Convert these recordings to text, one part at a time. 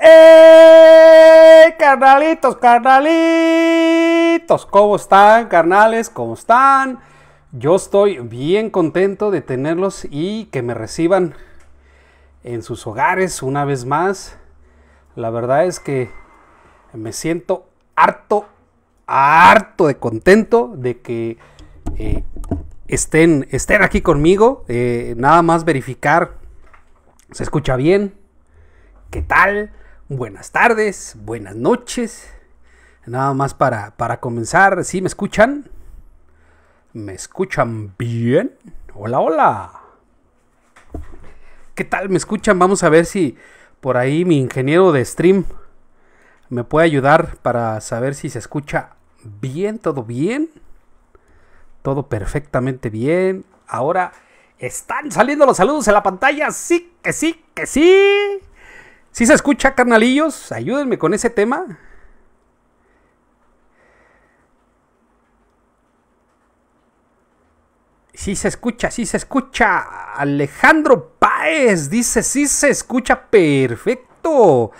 ¡Ey! Carnalitos, carnalitos. ¿Cómo están, carnales? ¿Cómo están? Yo estoy bien contento de tenerlos y que me reciban en sus hogares una vez más. La verdad es que me siento harto, harto de contento de que eh, estén, estén aquí conmigo. Eh, nada más verificar. ¿Se escucha bien? ¿qué tal? Buenas tardes, buenas noches. Nada más para, para comenzar, ¿sí me escuchan? ¿Me escuchan bien? Hola, hola. ¿Qué tal? ¿Me escuchan? Vamos a ver si por ahí mi ingeniero de stream me puede ayudar para saber si se escucha bien, todo bien. Todo perfectamente bien. Ahora están saliendo los saludos en la pantalla. Sí, que sí, que sí. Si se escucha, carnalillos? Ayúdenme con ese tema. Si se escucha, si se escucha. Alejandro Páez dice, si se escucha perfecto.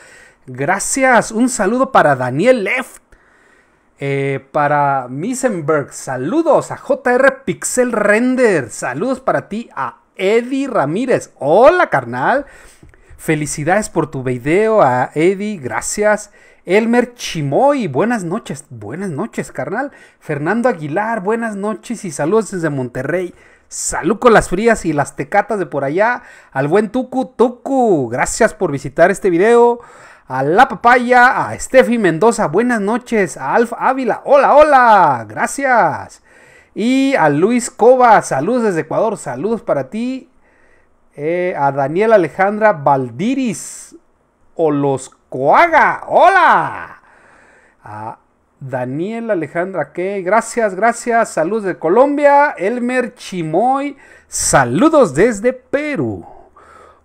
Gracias. Un saludo para Daniel Left. Eh, para Misenberg, saludos a JR Pixel Render. Saludos para ti a Eddie Ramírez. Hola, carnal. Felicidades por tu video a Eddie, gracias. Elmer Chimoy, buenas noches, buenas noches, carnal. Fernando Aguilar, buenas noches y saludos desde Monterrey. Salud con las frías y las tecatas de por allá. Al buen Tucu, Tucu, gracias por visitar este video. A La Papaya, a Steffi Mendoza, buenas noches. A Alf Ávila, hola, hola, gracias. Y a Luis Cova, saludos desde Ecuador, saludos para ti. Eh, a Daniel Alejandra Valdiris o los Coaga. ¡Hola! A Daniel Alejandra, ¿qué? Gracias, gracias. Saludos de Colombia. Elmer Chimoy. Saludos desde Perú.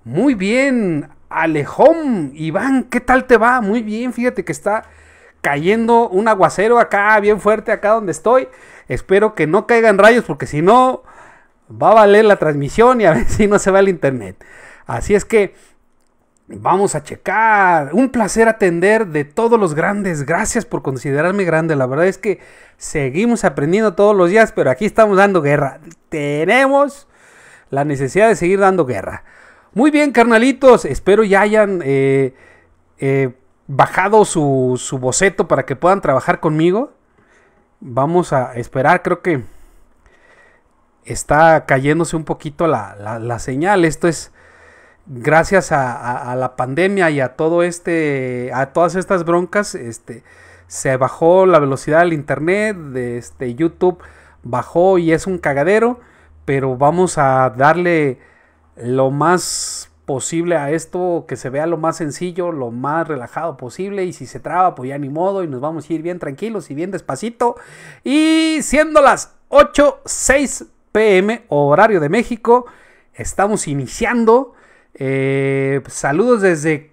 Muy bien. Alejón, Iván, ¿qué tal te va? Muy bien, fíjate que está cayendo un aguacero acá bien fuerte, acá donde estoy. Espero que no caigan rayos porque si no, va a valer la transmisión y a ver si no se va el internet. Así es que vamos a checar. Un placer atender de todos los grandes. Gracias por considerarme grande. La verdad es que seguimos aprendiendo todos los días, pero aquí estamos dando guerra. Tenemos la necesidad de seguir dando guerra. Muy bien, carnalitos. Espero ya hayan eh, eh, bajado su boceto para que puedan trabajar conmigo. Vamos a esperar, creo que está cayéndose un poquito la, señal. Esto es gracias a, la pandemia y a todo este, a todas estas broncas, este, se bajó la velocidad del internet, de este YouTube bajó y es un cagadero, pero vamos a darle lo más posible a esto, que se vea lo más sencillo, lo más relajado posible y si se traba, pues ya ni modo y nos vamos a ir bien tranquilos y bien despacito y siendo las 8.6 pm, horario de México. Estamos iniciando. Eh, saludos desde,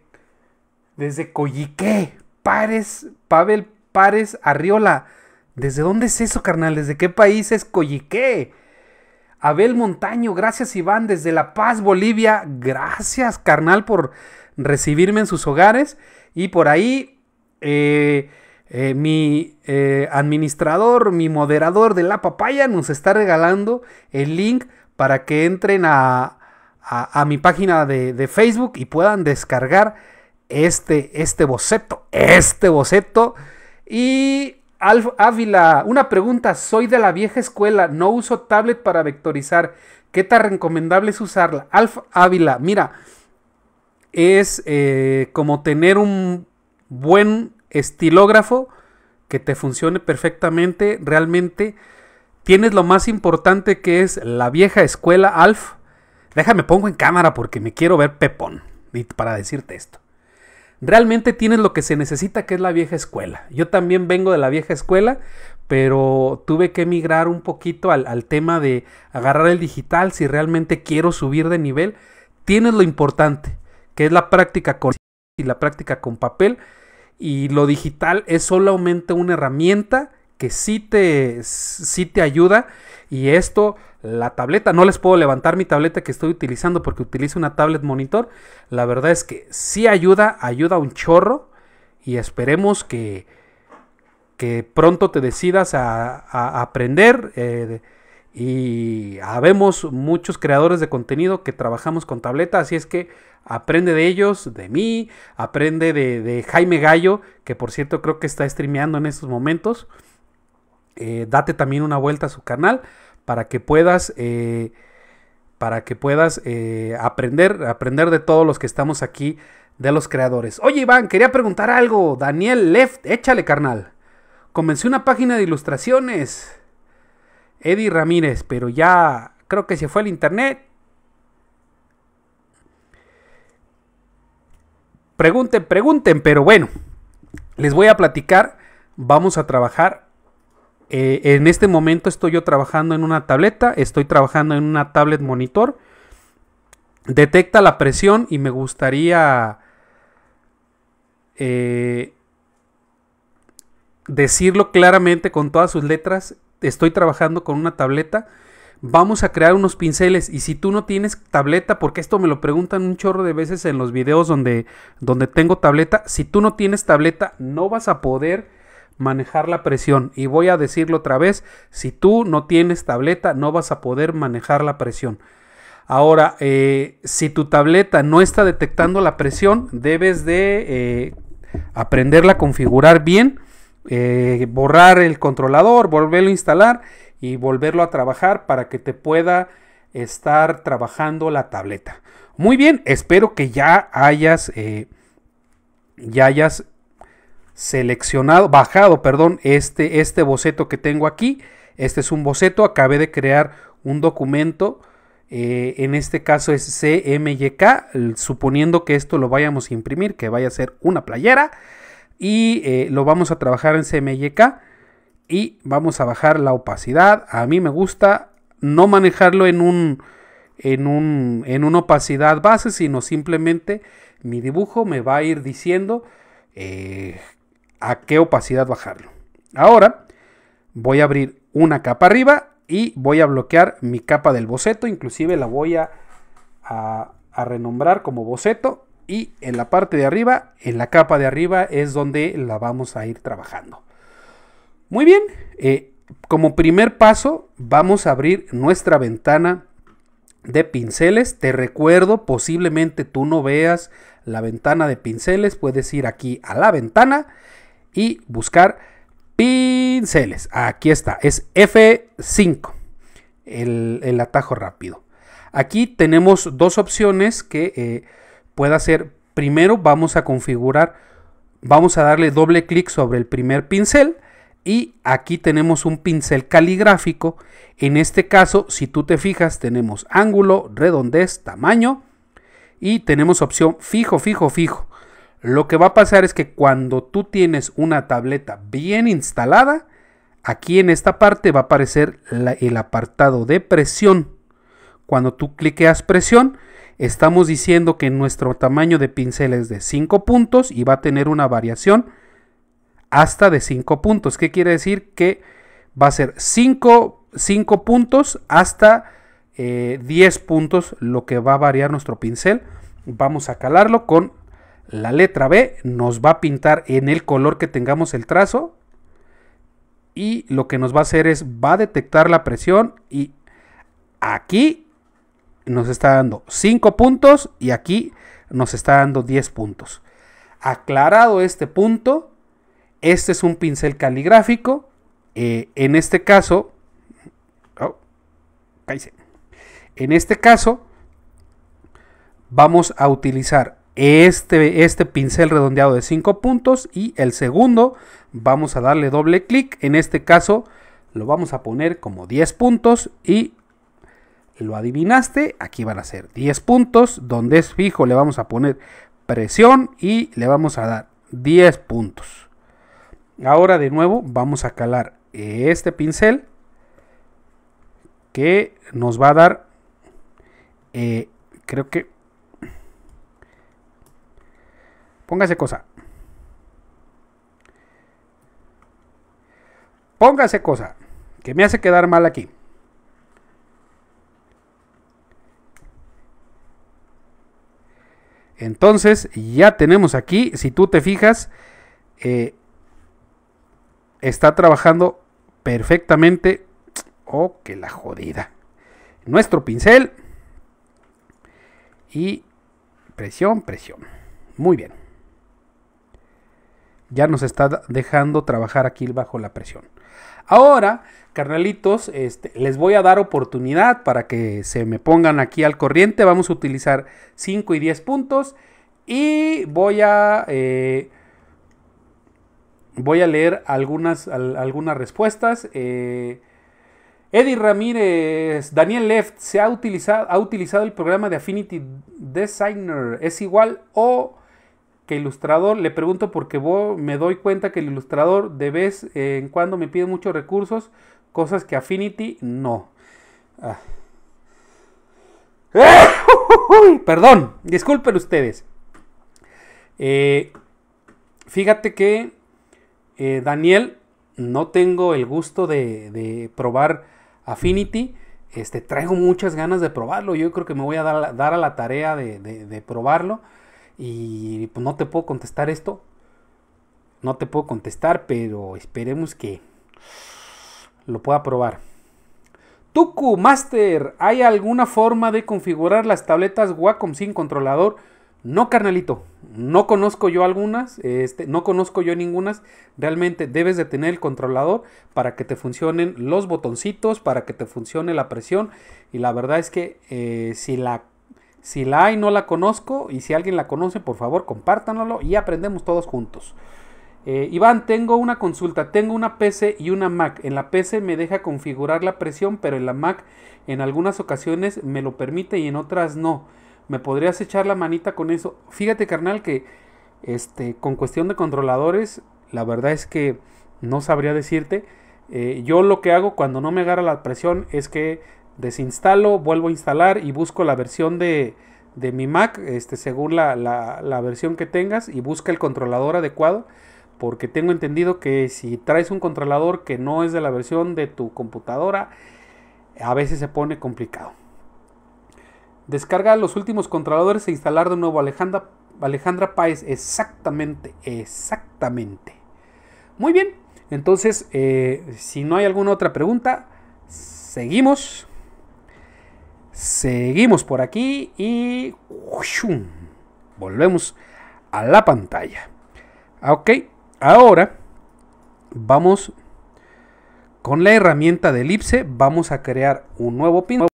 desde Coyiqué, Pares, Pavel Pares Arriola. ¿Desde dónde es eso, carnal? ¿Desde qué país es Coyique? Abel Montaño, gracias Iván, desde La Paz, Bolivia. Gracias, carnal, por recibirme en sus hogares. Y por ahí, eh, eh, mi eh, administrador, mi moderador de la papaya nos está regalando el link para que entren a, mi página de, Facebook y puedan descargar este, este boceto, este boceto. Y Alf Ávila, una pregunta, soy de la vieja escuela, no uso tablet para vectorizar, ¿qué tan recomendable es usarla? Alf Ávila, mira, es eh, como tener un buen estilógrafo que te funcione perfectamente, realmente tienes lo más importante que es la vieja escuela Alf. Déjame pongo en cámara porque me quiero ver pepón para decirte esto. Realmente tienes lo que se necesita que es la vieja escuela. Yo también vengo de la vieja escuela, pero tuve que emigrar un poquito al, al tema de agarrar el digital si realmente quiero subir de nivel. Tienes lo importante, que es la práctica con y la práctica con papel y lo digital es solamente una herramienta que sí te, te ayuda y esto, la tableta, no les puedo levantar mi tableta que estoy utilizando porque utilizo una tablet monitor, la verdad es que sí ayuda, ayuda un chorro y esperemos que, que pronto te decidas a, aprender eh, y habemos muchos creadores de contenido que trabajamos con tableta, así es que Aprende de ellos, de mí, aprende de, Jaime Gallo, que por cierto creo que está streameando en estos momentos. Eh, date también una vuelta a su canal para que puedas, eh, para que puedas eh, aprender, aprender de todos los que estamos aquí, de los creadores. Oye Iván, quería preguntar algo. Daniel Left, échale carnal. Comencé una página de ilustraciones. Eddie Ramírez, pero ya creo que se fue el internet Pregunten, pregunten, pero bueno, les voy a platicar. Vamos a trabajar. Eh, en este momento estoy yo trabajando en una tableta, estoy trabajando en una tablet monitor. Detecta la presión y me gustaría eh, decirlo claramente con todas sus letras. Estoy trabajando con una tableta vamos a crear unos pinceles y si tú no tienes tableta, porque esto me lo preguntan un chorro de veces en los videos donde, donde tengo tableta, si tú no tienes tableta no vas a poder manejar la presión y voy a decirlo otra vez, si tú no tienes tableta no vas a poder manejar la presión. Ahora, eh, si tu tableta no está detectando la presión, debes de eh, aprenderla a configurar bien, eh, borrar el controlador, volverlo a instalar y volverlo a trabajar para que te pueda estar trabajando la tableta. Muy bien, espero que ya hayas, eh, ya hayas seleccionado, bajado, perdón, este, este boceto que tengo aquí. Este es un boceto, acabé de crear un documento, eh, en este caso es CMYK, suponiendo que esto lo vayamos a imprimir, que vaya a ser una playera, y eh, lo vamos a trabajar en CMYK y vamos a bajar la opacidad. A mí me gusta no manejarlo en un en un en una opacidad base, sino simplemente mi dibujo me va a ir diciendo eh, a qué opacidad bajarlo. Ahora voy a abrir una capa arriba y voy a bloquear mi capa del boceto, inclusive la voy a, a renombrar como boceto y en la parte de arriba, en la capa de arriba es donde la vamos a ir trabajando. Muy bien, eh, como primer paso vamos a abrir nuestra ventana de pinceles. Te recuerdo, posiblemente tú no veas la ventana de pinceles. Puedes ir aquí a la ventana y buscar pinceles. Aquí está, es F5, el, atajo rápido. Aquí tenemos dos opciones que eh, pueda hacer. Primero vamos a configurar, vamos a darle doble clic sobre el primer pincel y aquí tenemos un pincel caligráfico. En este caso, si tú te fijas, tenemos ángulo, redondez, tamaño y tenemos opción fijo, fijo, fijo. Lo que va a pasar es que cuando tú tienes una tableta bien instalada, aquí en esta parte va a aparecer el apartado de presión. Cuando tú cliqueas presión, estamos diciendo que nuestro tamaño de pincel es de 5 puntos y va a tener una variación hasta de 5 puntos. ¿Qué quiere decir? Que va a ser 5, puntos hasta 10 eh, puntos lo que va a variar nuestro pincel. Vamos a calarlo con la letra B. Nos va a pintar en el color que tengamos el trazo. Y lo que nos va a hacer es, va a detectar la presión y aquí nos está dando 5 puntos y aquí nos está dando 10 puntos. Aclarado este punto, este es un pincel caligráfico. Eh, en este caso, oh, en este caso, vamos a utilizar este, este pincel redondeado de 5 puntos y el segundo vamos a darle doble clic. En este caso lo vamos a poner como 10 puntos y lo adivinaste, aquí van a ser 10 puntos. Donde es fijo le vamos a poner presión y le vamos a dar 10 puntos. Ahora de nuevo vamos a calar este pincel que nos va a dar, eh, creo que, póngase cosa, póngase cosa, que me hace quedar mal aquí. Entonces ya tenemos aquí, si tú te fijas, eh, está trabajando perfectamente. Oh, que la jodida. Nuestro pincel. Y presión, presión. Muy bien. Ya nos está dejando trabajar aquí bajo la presión. Ahora, carnalitos, este, les voy a dar oportunidad para que se me pongan aquí al corriente. Vamos a utilizar 5 y 10 puntos. Y voy a eh, voy a leer algunas, algunas respuestas. Eh, Eddie Ramírez, Daniel Left, ¿se ha utilizado, ha utilizado el programa de Affinity Designer? ¿Es igual o que Ilustrador? Le pregunto porque me doy cuenta que el Ilustrador de vez en cuando me pide muchos recursos, cosas que Affinity no. Ah. ¡Eh! Perdón, disculpen ustedes. Eh, fíjate que eh, Daniel, no tengo el gusto de, probar Affinity. Este, traigo muchas ganas de probarlo. Yo creo que me voy a dar, a la tarea de, probarlo. Y pues, no te puedo contestar esto. No te puedo contestar, pero esperemos que lo pueda probar. Tuku Master, ¿hay alguna forma de configurar las tabletas Wacom sin controlador? No, carnalito, no conozco yo algunas, este, no conozco yo ningunas. Realmente debes de tener el controlador para que te funcionen los botoncitos, para que te funcione la presión. Y la verdad es que eh, si la si la hay, no la conozco. Y si alguien la conoce, por favor, compártanlo y aprendemos todos juntos. Eh, Iván, tengo una consulta. Tengo una PC y una Mac. En la PC me deja configurar la presión, pero en la Mac en algunas ocasiones me lo permite y en otras no. ¿Me podrías echar la manita con eso? Fíjate, carnal, que este, con cuestión de controladores, la verdad es que no sabría decirte. Eh, yo lo que hago cuando no me agarra la presión es que desinstalo, vuelvo a instalar y busco la versión de, de mi Mac, este, según la, versión que tengas, y busca el controlador adecuado. Porque tengo entendido que si traes un controlador que no es de la versión de tu computadora, a veces se pone complicado. Descarga los últimos controladores e instalar de nuevo Alejandra, Alejandra Páez. Exactamente, exactamente. Muy bien, entonces, eh, si no hay alguna otra pregunta, seguimos. Seguimos por aquí y volvemos a la pantalla. Ok, ahora vamos con la herramienta de elipse. Vamos a crear un nuevo pin.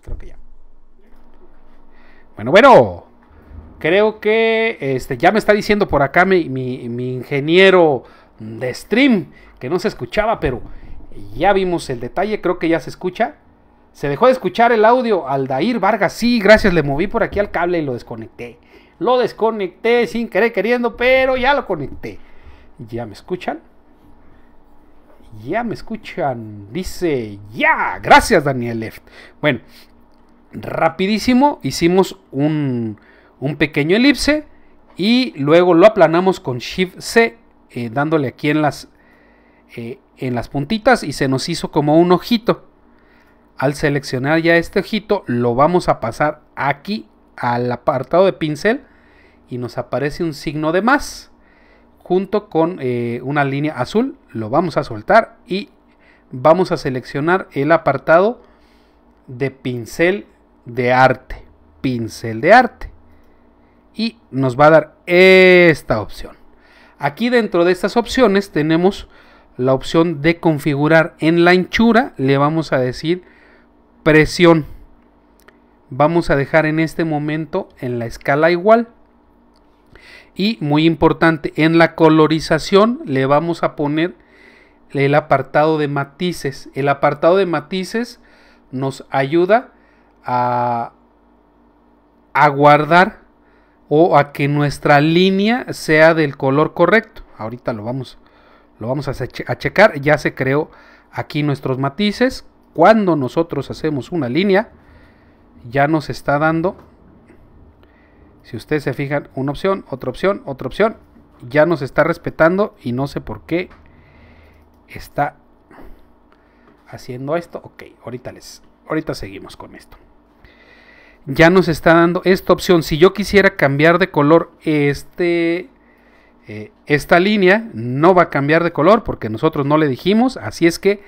Creo que ya. Bueno, bueno. Creo que este, ya me está diciendo por acá mi, mi ingeniero de stream que no se escuchaba, pero ya vimos el detalle. Creo que ya se escucha. Se dejó de escuchar el audio Aldair Vargas. Sí, gracias, le moví por aquí al cable y lo desconecté. Lo desconecté sin querer queriendo, pero ya lo conecté. ¿Ya me escuchan? Ya me escuchan. Dice, ya. Gracias, Daniel Left. Bueno, rapidísimo hicimos un, un pequeño elipse y luego lo aplanamos con Shift C, eh, dándole aquí en las, eh, en las puntitas y se nos hizo como un ojito. Al seleccionar ya este ojito, lo vamos a pasar aquí al apartado de pincel y nos aparece un signo de más junto con eh, una línea azul. Lo vamos a soltar y vamos a seleccionar el apartado de pincel de arte. Pincel de arte. Y nos va a dar esta opción. Aquí dentro de estas opciones tenemos la opción de configurar en la anchura. Le vamos a decir presión. Vamos a dejar en este momento en la escala igual. Y muy importante, en la colorización le vamos a poner el apartado de matices. El apartado de matices nos ayuda a, guardar o a que nuestra línea sea del color correcto. Ahorita lo vamos, lo vamos a, a checar. Ya se creó aquí nuestros matices. Cuando nosotros hacemos una línea, ya nos está dando si ustedes se fijan, una opción, otra opción, otra opción, ya nos está respetando y no sé por qué está haciendo esto. Ok, ahorita les, ahorita seguimos con esto. Ya nos está dando esta opción. Si yo quisiera cambiar de color este, eh, esta línea, no va a cambiar de color porque nosotros no le dijimos. Así es que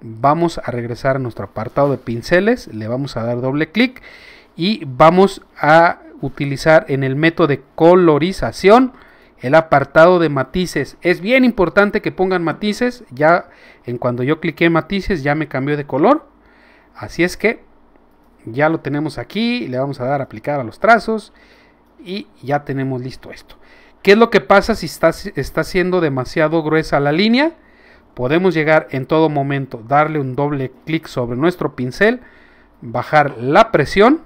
vamos a regresar a nuestro apartado de pinceles. Le vamos a dar doble clic y vamos a utilizar en el método de colorización el apartado de matices. Es bien importante que pongan matices. Ya en cuando yo cliqué matices ya me cambió de color. Así es que ya lo tenemos aquí. Le vamos a dar aplicar a los trazos. Y ya tenemos listo esto. ¿Qué es lo que pasa si está, está siendo demasiado gruesa la línea? Podemos llegar en todo momento, darle un doble clic sobre nuestro pincel, bajar la presión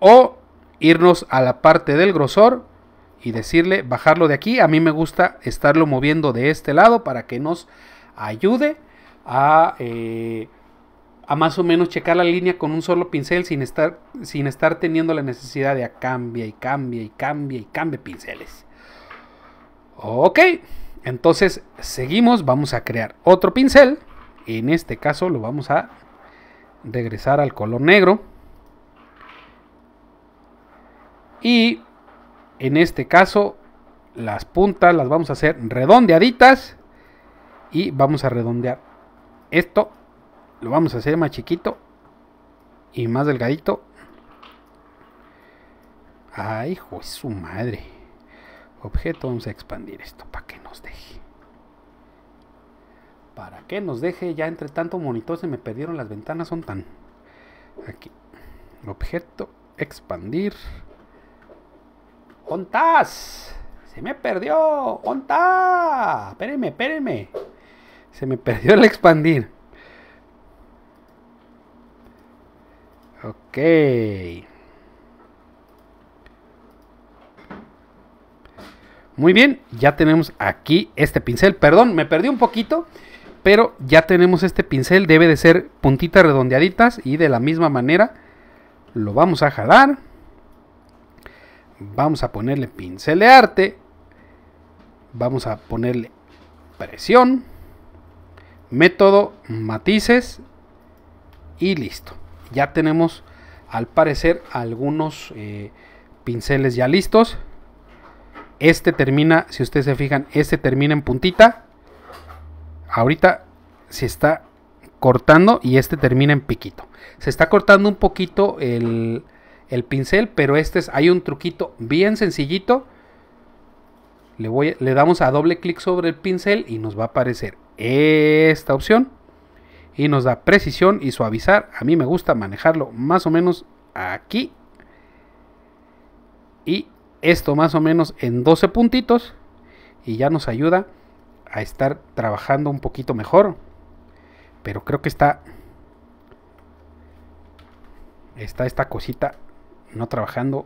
o irnos a la parte del grosor y decirle bajarlo de aquí. A mí me gusta estarlo moviendo de este lado para que nos ayude a, eh, a más o menos checar la línea con un solo pincel sin estar, sin estar teniendo la necesidad de a ah, cambia y cambia y cambia y cambie pinceles. Ok, entonces seguimos, vamos a crear otro pincel. En este caso lo vamos a regresar al color negro. Y en este caso, las puntas las vamos a hacer redondeaditas. Y vamos a redondear esto. Lo vamos a hacer más chiquito y más delgadito. Ay, hijo, es su madre. Objeto, vamos a expandir esto para que nos deje. Para que nos deje, ya entre tanto monitor se me perdieron las ventanas, son tan... Aquí, objeto, expandir. ¡Ontas! ¡Se me perdió! ¡Onta! Espérenme, espérenme. Se me perdió el expandir. Ok. Muy bien, ya tenemos aquí este pincel. Perdón, me perdí un poquito, pero ya tenemos este pincel. Debe de ser puntitas redondeaditas y de la misma manera lo vamos a jalar vamos a ponerle pincel de arte, vamos a ponerle presión, método, matices y listo. Ya tenemos al parecer algunos eh, pinceles ya listos. Este termina, si ustedes se fijan, este termina en puntita. Ahorita se está cortando y este termina en piquito. Se está cortando un poquito el, el pincel, pero este es, hay un truquito bien sencillito. Le, voy, le damos a doble clic sobre el pincel y nos va a aparecer esta opción. Y nos da precisión y suavizar. A mí me gusta manejarlo más o menos aquí. Y esto más o menos en 12 puntitos. Y ya nos ayuda a estar trabajando un poquito mejor. Pero creo que está está esta cosita no trabajando,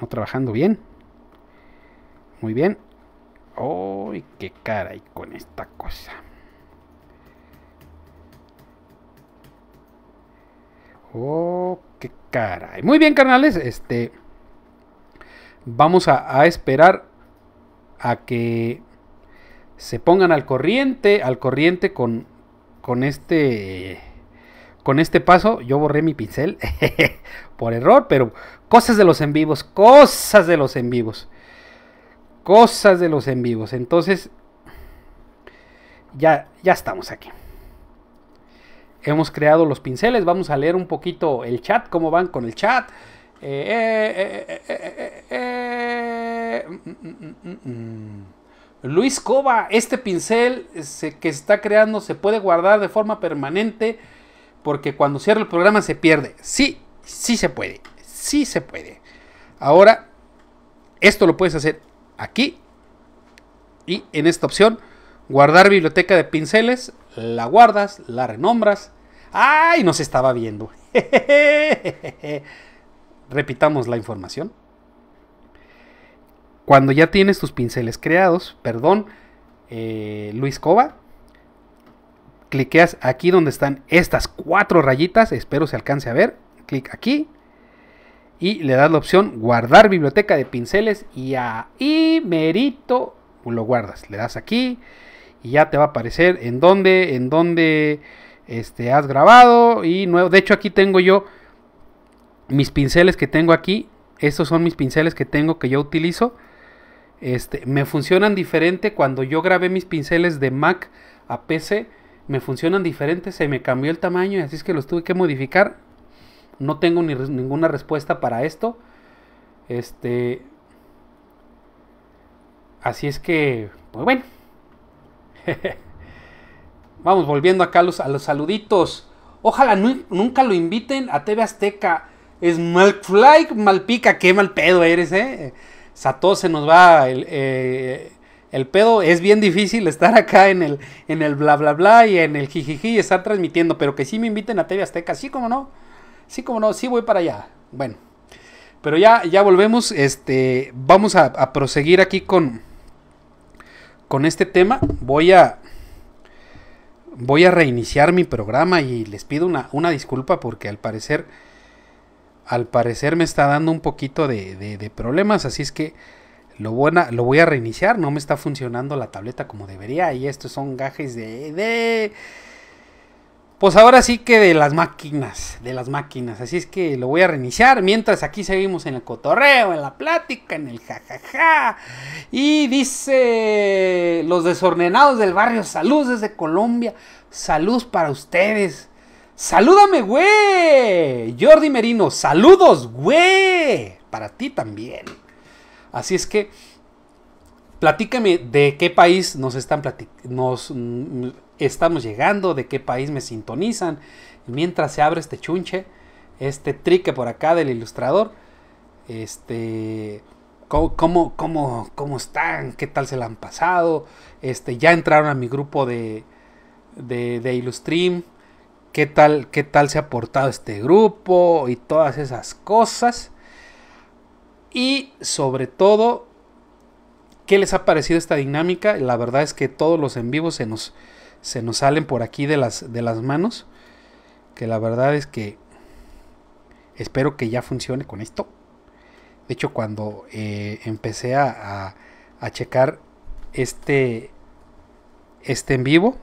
no trabajando bien. Muy bien. ¡Uy, oh, qué caray con esta cosa! ¡Oh, qué caray! Muy bien, carnales, este... Vamos a, esperar a que se pongan al corriente, al corriente con, con este con este paso yo borré mi pincel por error, pero cosas de los en vivos, cosas de los en vivos. Cosas de los en vivos. Entonces, ya, ya estamos aquí. Hemos creado los pinceles. Vamos a leer un poquito el chat, cómo van con el chat. Luis Cova, este pincel se, que está creando se puede guardar de forma permanente porque cuando cierra el programa se pierde. Sí, Sí se puede, sí se puede. Ahora, esto lo puedes hacer aquí y en esta opción, guardar biblioteca de pinceles, la guardas, la renombras. ¡Ay! se estaba viendo. Repitamos la información. Cuando ya tienes tus pinceles creados, perdón, eh, Luis Cova, cliqueas aquí donde están estas cuatro rayitas, espero se alcance a ver, clic aquí y le das la opción guardar biblioteca de pinceles y ahí merito lo guardas. Le das aquí y ya te va a aparecer en dónde, en dónde este, has grabado y nuevo. De hecho aquí tengo yo mis pinceles que tengo aquí. Estos son mis pinceles que tengo que yo utilizo. Este, me funcionan diferente cuando yo grabé mis pinceles de Mac a PC. Me funcionan diferente, se me cambió el tamaño y así es que los tuve que modificar no tengo ninguna respuesta para esto. Este. Así es que, pues bueno. Vamos volviendo acá a los, a los saluditos. Ojalá nunca lo inviten a TV Azteca. Es Malfly Malpica, qué mal pedo eres, eh. Sato se nos va eh, el, pedo. Es bien difícil estar acá en el, en el bla bla bla y en el jijiji y estar transmitiendo. Pero que sí me inviten a TV Azteca, sí como no. Sí, como no, sí voy para allá. Bueno, pero ya, ya volvemos. Este, vamos a, proseguir aquí con, con este tema. Voy a, voy a reiniciar mi programa y les pido una, disculpa porque al parecer, al parecer me está dando un poquito de, problemas. Así es que lo, buena, lo voy a reiniciar. No me está funcionando la tableta como debería. Y estos son gajes de, de pues ahora sí que de las máquinas, de las máquinas. Así es que lo voy a reiniciar. Mientras aquí seguimos en el cotorreo, en la plática, en el jajaja. Y dice los desordenados del barrio, salud desde Colombia. Salud para ustedes. Salúdame, güey. Jordi Merino, saludos, güey. Para ti también. Así es que platícame de qué país nos están platicando. Mm, estamos llegando, de qué país me sintonizan. mientras se abre este chunche, este trique por acá del ilustrador, este, cómo, cómo, cómo, están, qué tal se la han pasado, este, ya entraron a mi grupo de, de, de qué tal, qué tal se ha portado este grupo y todas esas cosas. Y sobre todo, ¿qué les ha parecido esta dinámica? La verdad es que todos los en vivo se nos, se nos salen por aquí de las, de las manos. Que la verdad es que espero que ya funcione con esto. De hecho, cuando eh, empecé a, checar este, este en vivo,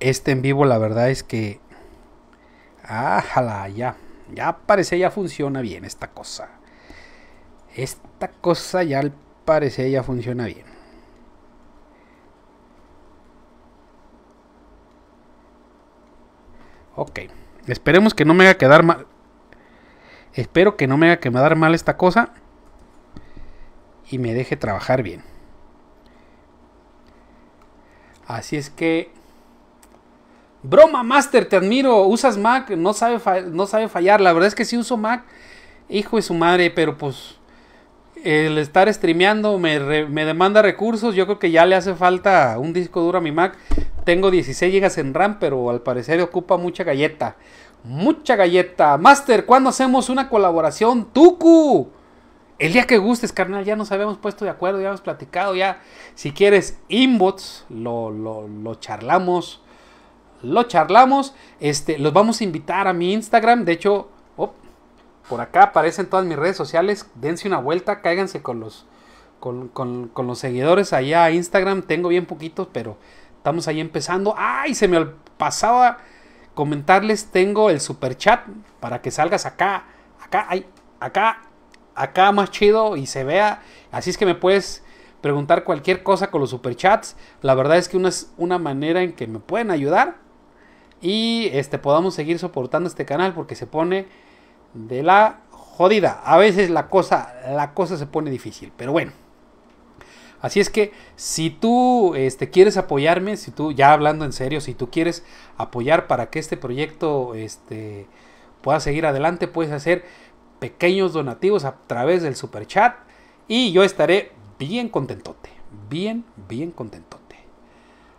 este en vivo la verdad es que... ajala, ya, ya parece, ya funciona bien esta cosa. Esta cosa ya parece ya funciona bien. Ok. Esperemos que no me haga quedar mal. Espero que no me haga quedar mal esta cosa. Y me deje trabajar bien. Así es que. Broma Master, te admiro. Usas Mac, no sabe, no sabe fallar. La verdad es que sí uso Mac. Hijo de su madre, pero pues el estar streameando me, demanda recursos. Yo creo que ya le hace falta un disco duro a mi Mac. Tengo 16 GB en RAM, pero al parecer ocupa mucha galleta. Mucha galleta. Master, ¿cuándo hacemos una colaboración? ¡Tuku! El día que gustes, carnal, ya nos habíamos puesto de acuerdo, ya hemos platicado, ya. Si quieres inbox, lo, lo charlamos. Lo charlamos. Este, los vamos a invitar a mi Instagram. De hecho, por acá aparecen todas mis redes sociales. Dense una vuelta, cáiganse con los, con, los seguidores allá a Instagram. Tengo bien poquitos, pero estamos ahí empezando. ¡Ay! Se me pasaba comentarles. Tengo el super chat para que salgas acá, acá, hay, acá, acá más chido y se vea. Así es que me puedes preguntar cualquier cosa con los super chats. La verdad es que una es una manera en que me pueden ayudar y este podamos seguir soportando este canal porque se pone de la jodida. A veces la cosa, la cosa se pone difícil, pero bueno. Así es que si tú este, quieres apoyarme, si tú, ya hablando en serio, si tú quieres apoyar para que este proyecto este, pueda seguir adelante, puedes hacer pequeños donativos a través del super chat y yo estaré bien contentote, bien, bien contentote.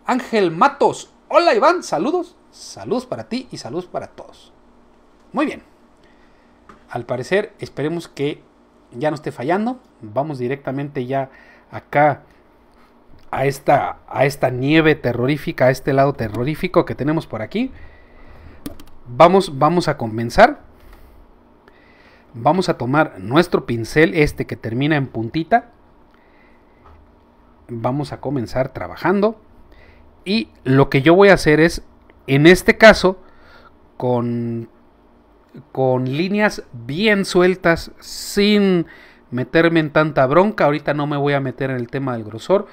Ángel Matos, hola Iván, saludos, saludos para ti y saludos para todos. Muy bien al parecer esperemos que ya no esté fallando. Vamos directamente ya acá a esta, a esta nieve terrorífica, a este lado terrorífico que tenemos por aquí. Vamos, vamos a comenzar. Vamos a tomar nuestro pincel, este que termina en puntita. Vamos a comenzar trabajando. Y lo que yo voy a hacer es, en este caso, con con líneas bien sueltas, sin meterme en tanta bronca. Ahorita no me voy a meter en el tema del grosor.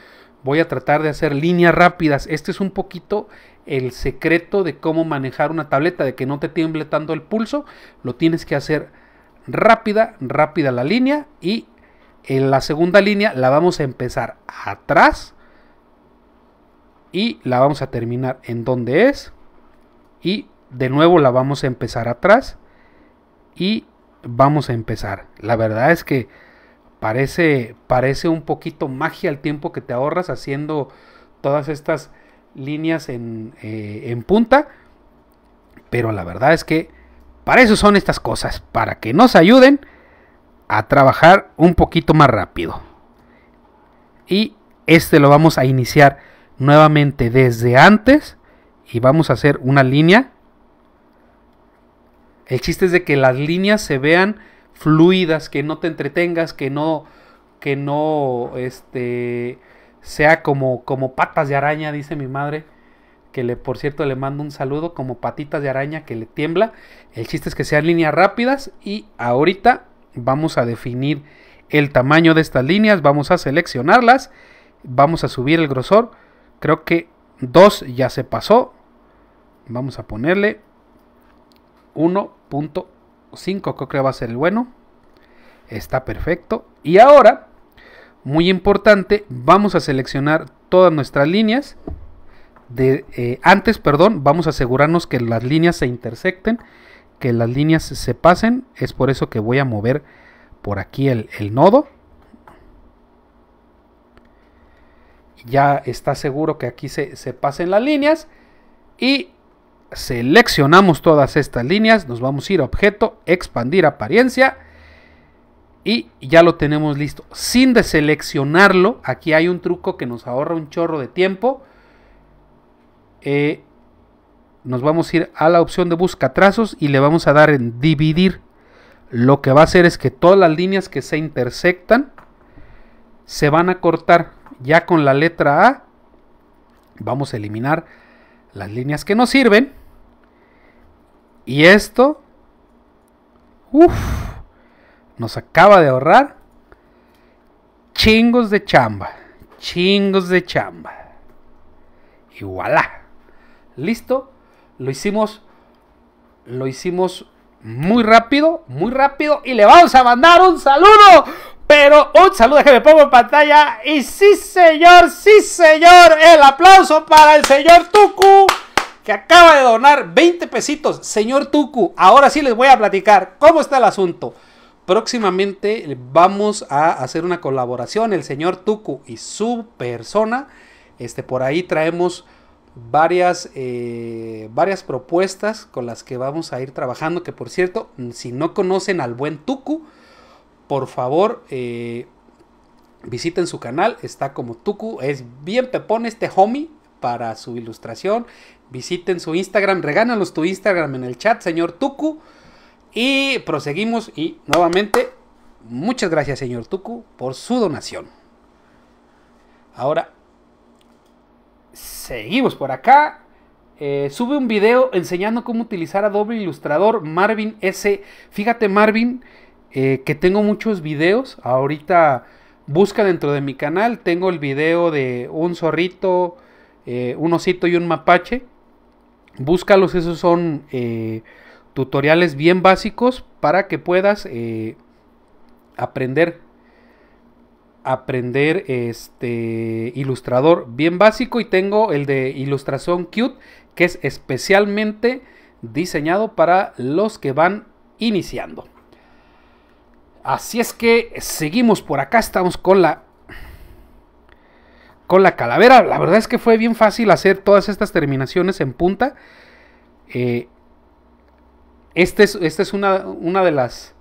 Voy a tratar de hacer líneas rápidas. Este es un poquito el secreto de cómo manejar una tableta, de que no te tiemble tanto el pulso. Lo tienes que hacer rápida, rápida la línea y en la segunda línea la vamos a empezar atrás y la vamos a terminar en donde es y de nuevo la vamos a empezar atrás y vamos a empezar. La verdad es que parece, parece un poquito magia el tiempo que te ahorras haciendo todas estas líneas en, eh, en punta, pero la verdad es que para eso son estas cosas, para que nos ayuden a trabajar un poquito más rápido. Y este lo vamos a iniciar nuevamente desde antes y vamos a hacer una línea el chiste es de que las líneas se vean fluidas, que no te entretengas, que no, que no, este, sea como, como patas de araña, dice mi madre, que le, por cierto, le mando un saludo, como patitas de araña que le tiembla. El chiste es que sean líneas rápidas y ahorita vamos a definir el tamaño de estas líneas, vamos a seleccionarlas, vamos a subir el grosor, creo que 2 ya se pasó, vamos a ponerle 1 5, creo que va a ser el bueno. Está perfecto. Y ahora, muy importante, vamos a seleccionar todas nuestras líneas. De, eh, antes, perdón, vamos a asegurarnos que las líneas se intersecten, que las líneas se pasen. Es por eso que voy a mover por aquí el, nodo. Ya está seguro que aquí se, se pasen las líneas. Y seleccionamos todas estas líneas, nos vamos a ir a objeto, expandir apariencia y ya lo tenemos listo. Sin deseleccionarlo, aquí hay un truco que nos ahorra un chorro de tiempo. Eh, nos vamos a ir a la opción de busca trazos y le vamos a dar en dividir. Lo que va a hacer es que todas las líneas que se intersectan se van a cortar ya con la letra A. Vamos a eliminar las líneas que nos sirven. Y esto, uff, nos acaba de ahorrar chingos de chamba, chingos de chamba. Y voilà. Listo, lo hicimos, lo hicimos muy rápido, muy rápido. Y le vamos a mandar un saludo pero un saludo que me pongo en pantalla. Y sí, señor, sí, señor. El aplauso para el señor Tuku que acaba de donar 20 pesitos. Señor Tuku. ahora sí les voy a platicar cómo está el asunto. Próximamente vamos a hacer una colaboración. El señor Tuku y su persona. Este, por ahí traemos varias, eh, varias propuestas con las que vamos a ir trabajando. Que por cierto, si no conocen al buen Tuku por favor, eh, visiten su canal, está como Tuku, es bien pepón este homie para su ilustración. Visiten su Instagram, regánanos tu Instagram en el chat, señor Tuku. Y proseguimos y nuevamente, muchas gracias, señor Tuku, por su donación. Ahora, seguimos por acá. Eh, sube un video enseñando cómo utilizar Adobe Illustrator Marvin S. Fíjate, Marvin, eh, que tengo muchos videos. Ahorita busca dentro de mi canal, tengo el video de un zorrito, eh, un osito y un mapache. Búscalos, esos son eh, tutoriales bien básicos para que puedas aprender aprender este ilustrador bien básico y tengo el de ilustración cute que es especialmente diseñado para los que van iniciando Así es que seguimos por acá, estamos con la con la calavera. La verdad es que fue bien fácil hacer todas estas terminaciones en punta. Eh, este esta es, es una, de las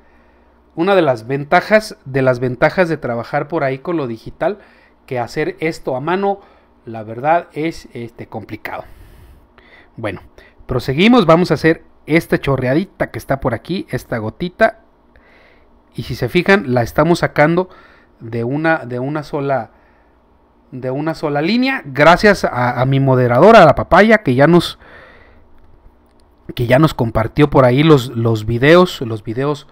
una de las ventajas de las ventajas de trabajar por ahí con lo digital que hacer esto a mano la verdad es este complicado bueno proseguimos vamos a hacer esta chorreadita que está por aquí esta gotita y si se fijan, la estamos sacando de una, de una sola de una sola línea, gracias a, mi moderadora, la papaya, que ya nos que ya nos compartió por ahí los, los videos, los videos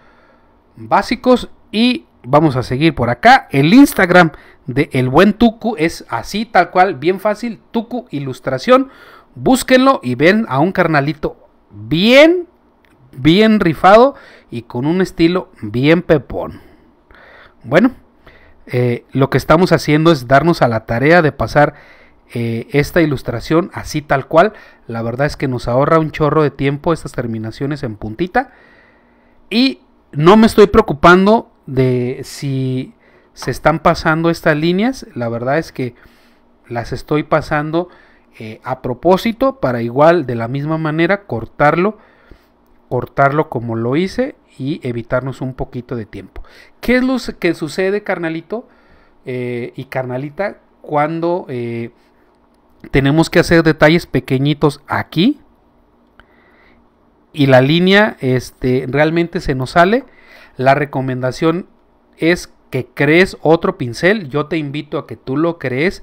básicos y vamos a seguir por acá. El Instagram de El Buen Tuku es así, tal cual, bien fácil, Tuku Ilustración. Búsquenlo y ven a un carnalito bien bien rifado y con un estilo bien pepón. Bueno, eh, lo que estamos haciendo es darnos a la tarea de pasar eh, esta ilustración así tal cual. La verdad es que nos ahorra un chorro de tiempo estas terminaciones en puntita. Y no me estoy preocupando de si se están pasando estas líneas. La verdad es que las estoy pasando eh, a propósito para igual de la misma manera cortarlo cortarlo como lo hice y evitarnos un poquito de tiempo. ¿Qué es lo que sucede, carnalito eh, y carnalita, cuando eh, tenemos que hacer detalles pequeñitos aquí y la línea este, realmente se nos sale? La recomendación es que crees otro pincel. Yo te invito a que tú lo crees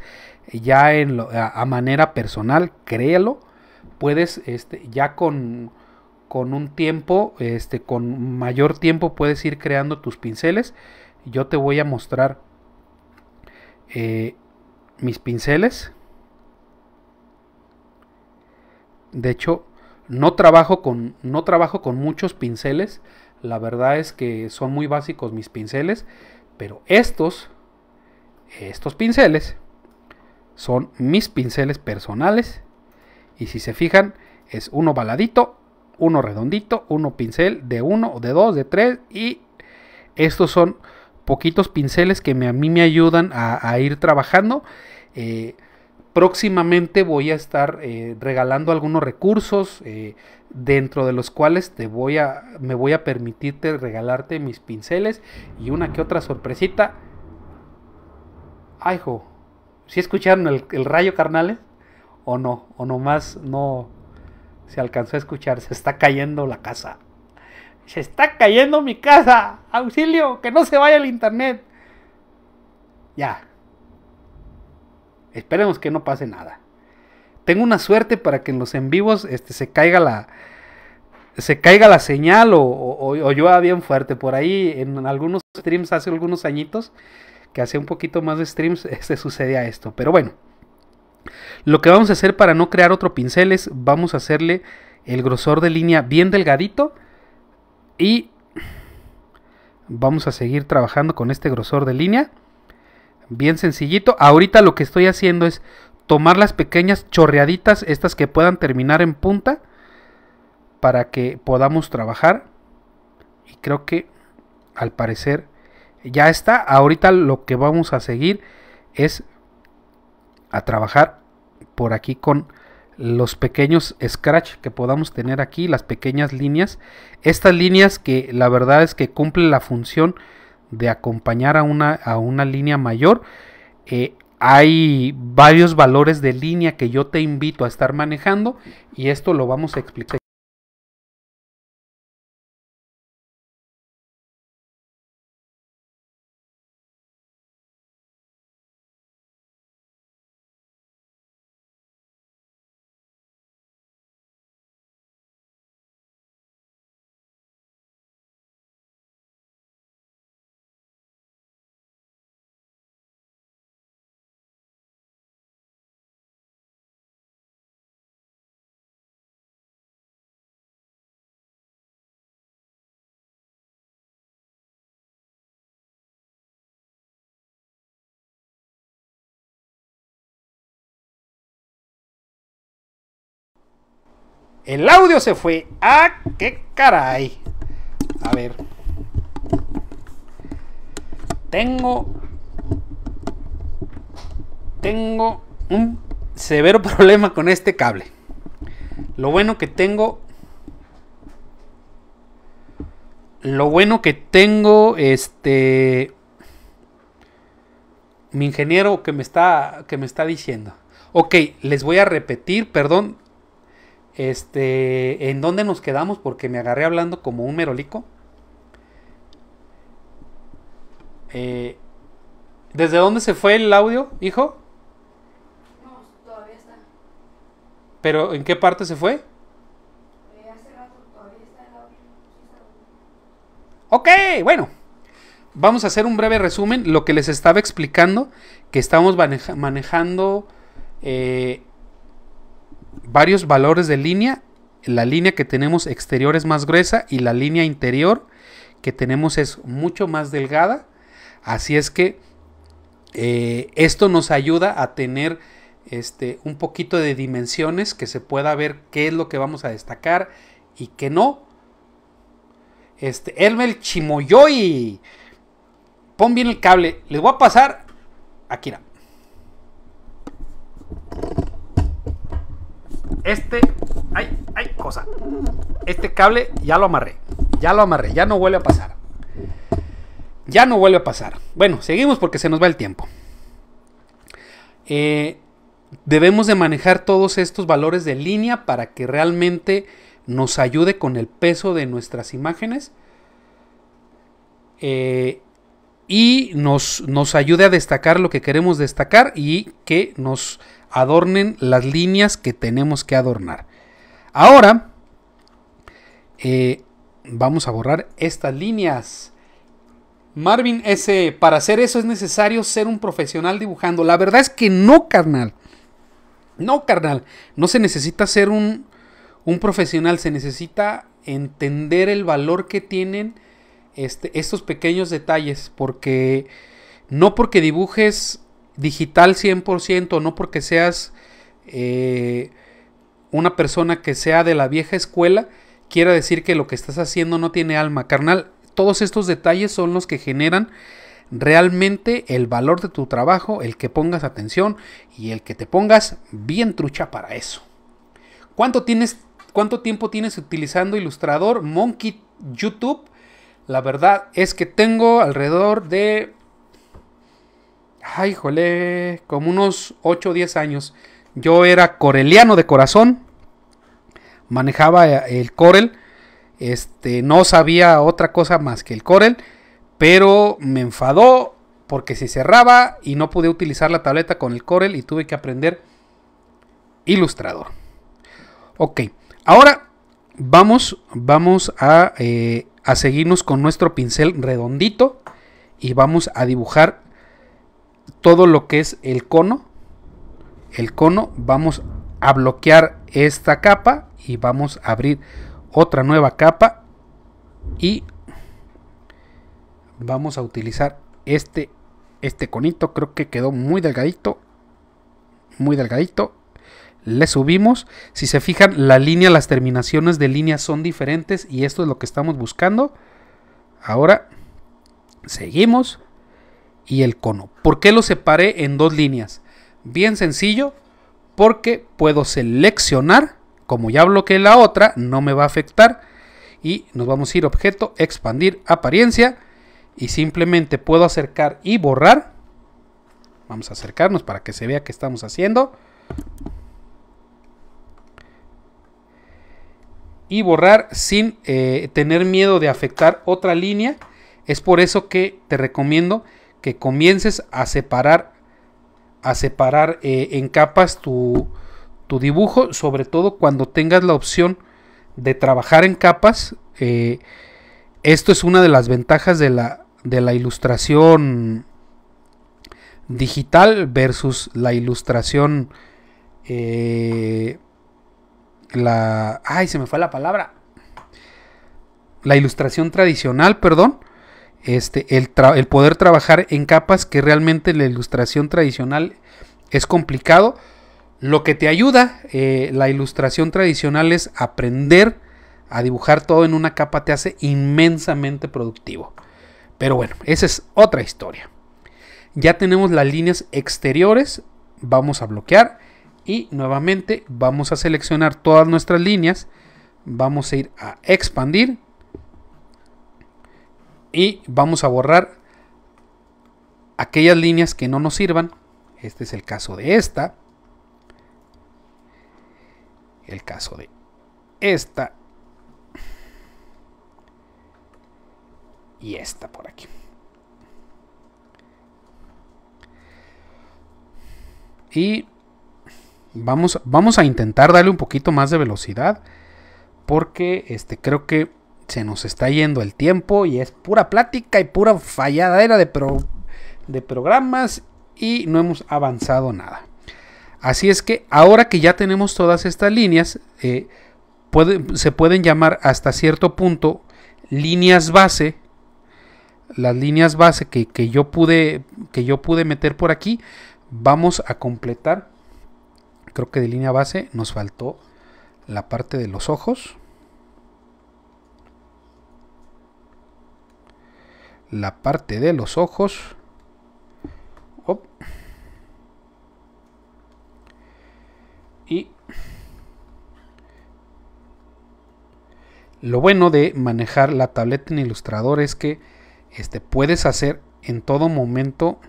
ya en lo, a, manera personal, créalo. Puedes este, ya con con un tiempo, este, con mayor tiempo puedes ir creando tus pinceles. Yo te voy a mostrar eh, mis pinceles. De hecho, no trabajo con, no trabajo con muchos pinceles. La verdad es que son muy básicos mis pinceles, pero estos, estos pinceles, son mis pinceles personales. Y si se fijan, es uno baladito uno redondito, uno pincel de uno, de dos, de tres y estos son poquitos pinceles que a mí me ayudan a, ir trabajando. Eh, próximamente voy a estar eh, regalando algunos recursos eh, dentro de los cuales te voy a, me voy a permitirte regalarte mis pinceles y una que otra sorpresita. Ay, jo, ¿sí escucharon el, el rayo carnales? ¿O no? ¿O nomás no? se alcanzó a escuchar, se está cayendo la casa. Se está cayendo mi casa. Auxilio, que no se vaya el internet. Ya. Esperemos que no pase nada. Tengo una suerte para que en los en vivos este, se caiga la, se caiga la señal o, yo. o, bien fuerte. Por ahí en algunos streams hace algunos añitos, que hace un poquito más de streams, este, sucedía esto. Pero bueno, lo que vamos a hacer para no crear otro pincel es, vamos a hacerle el grosor de línea bien delgadito y vamos a seguir trabajando con este grosor de línea. Bien sencillito. Ahorita lo que estoy haciendo es tomar las pequeñas chorreaditas, estas que puedan terminar en punta, para que podamos trabajar. Y creo que al parecer ya está. Ahorita lo que vamos a seguir es a trabajar por aquí con los pequeños scratch que podamos tener aquí, las pequeñas líneas. Estas líneas que la verdad es que cumplen la función de acompañar a una, a una línea mayor. Eh, hay varios valores de línea que yo te invito a estar manejando y esto lo vamos a explicar. El audio se fue. a ah, qué caray! A ver. Tengo. Tengo un severo problema con este cable. Lo bueno que tengo. Lo bueno que tengo. Este. Mi ingeniero que me está. que me está diciendo. Ok, les voy a repetir, perdón. Este, ¿en dónde nos quedamos? Porque me agarré hablando como un merolico. Eh, ¿Desde dónde se fue el audio, hijo? No, todavía está. ¿Pero en qué parte se fue? hace rato, todavía está el Ok, bueno. Vamos a hacer un breve resumen. Lo que les estaba explicando, que estamos manejando... Eh, varios valores de línea. La línea que tenemos exterior es más gruesa y la línea interior que tenemos es mucho más delgada. Así es que eh, esto nos ayuda a tener este, un poquito de dimensiones que se pueda ver qué es lo que vamos a destacar y qué no. Este, Hermel Chimoyoy. Pon bien el cable. Les voy a pasar. aquí. Este, ay, ay, cosa. Este cable ya lo amarré. Ya lo amarré, ya no vuelve a pasar. Ya no vuelve a pasar. Bueno, seguimos porque se nos va el tiempo. Eh, debemos de manejar todos estos valores de línea para que realmente nos ayude con el peso de nuestras imágenes eh, y nos, nos ayude a destacar lo que queremos destacar y que nos adornen las líneas que tenemos que adornar. Ahora eh, vamos a borrar estas líneas. Marvin ese Para hacer eso es necesario ser un profesional dibujando. La verdad es que no, carnal. No, carnal. No se necesita ser un, un profesional. Se necesita entender el valor que tienen este, estos pequeños detalles. Porque no porque dibujes digital 100%, no porque seas eh, una persona que sea de la vieja escuela, quiera decir que lo que estás haciendo no tiene alma. Carnal, todos estos detalles son los que generan realmente el valor de tu trabajo, el que pongas atención y el que te pongas bien trucha para eso. ¿Cuánto, tienes, cuánto tiempo tienes utilizando Ilustrador, Monkey, YouTube? La verdad es que tengo alrededor de ay, jole, como unos 8 o 10 años. Yo era coreliano de corazón, manejaba eh, el Corel, este, no sabía otra cosa más que el Corel, pero me enfadó porque se cerraba y no pude utilizar la tableta con el Corel y tuve que aprender Ilustrador. Ok, ahora vamos, vamos a, eh, a seguirnos con nuestro pincel redondito y vamos a dibujar todo lo que es el cono, el cono, vamos a bloquear esta capa y vamos a abrir otra nueva capa y vamos a utilizar este este conito creo que quedó muy delgadito muy delgadito le subimos si se fijan la línea las terminaciones de línea son diferentes y esto es lo que estamos buscando ahora seguimos y el cono. ¿Por qué lo separé en dos líneas? Bien sencillo, porque puedo seleccionar, como ya bloqueé la otra, no me va a afectar. Y nos vamos a ir objeto, expandir apariencia y simplemente puedo acercar y borrar. Vamos a acercarnos para que se vea que estamos haciendo. Y borrar sin eh, tener miedo de afectar otra línea. Es por eso que te recomiendo que comiences a separar, a separar eh, en capas tu, dibujo, sobre todo cuando tengas la opción de trabajar en capas. Eh, esto es una de las ventajas de la, ilustración digital versus la ilustración... Eh, la... ¡Ay, se me fue la palabra! La ilustración tradicional, perdón este, el, el, poder trabajar en capas que realmente la ilustración tradicional es complicado. Lo que te ayuda eh, la ilustración tradicional es aprender a dibujar todo en una capa, te hace inmensamente productivo. Pero bueno, esa es otra historia. Ya tenemos las líneas exteriores, vamos a bloquear y nuevamente vamos a seleccionar todas nuestras líneas, vamos a ir a expandir y vamos a borrar aquellas líneas que no nos sirvan. Este es el caso de esta. El caso de esta. Y esta por aquí. Y vamos, vamos a intentar darle un poquito más de velocidad. Porque este, creo que se nos está yendo el tiempo y es pura plática y pura falladera de, pro, de programas y no hemos avanzado nada. Así es que ahora que ya tenemos todas estas líneas, eh, se pueden llamar hasta cierto punto líneas base. Las líneas base que, que, yo pude, que yo pude meter por aquí, vamos a completar. Creo que de línea base nos faltó la parte de los ojos. la parte de los ojos. Y lo bueno de manejar la tableta en ilustrador es que este, puedes hacer en todo momento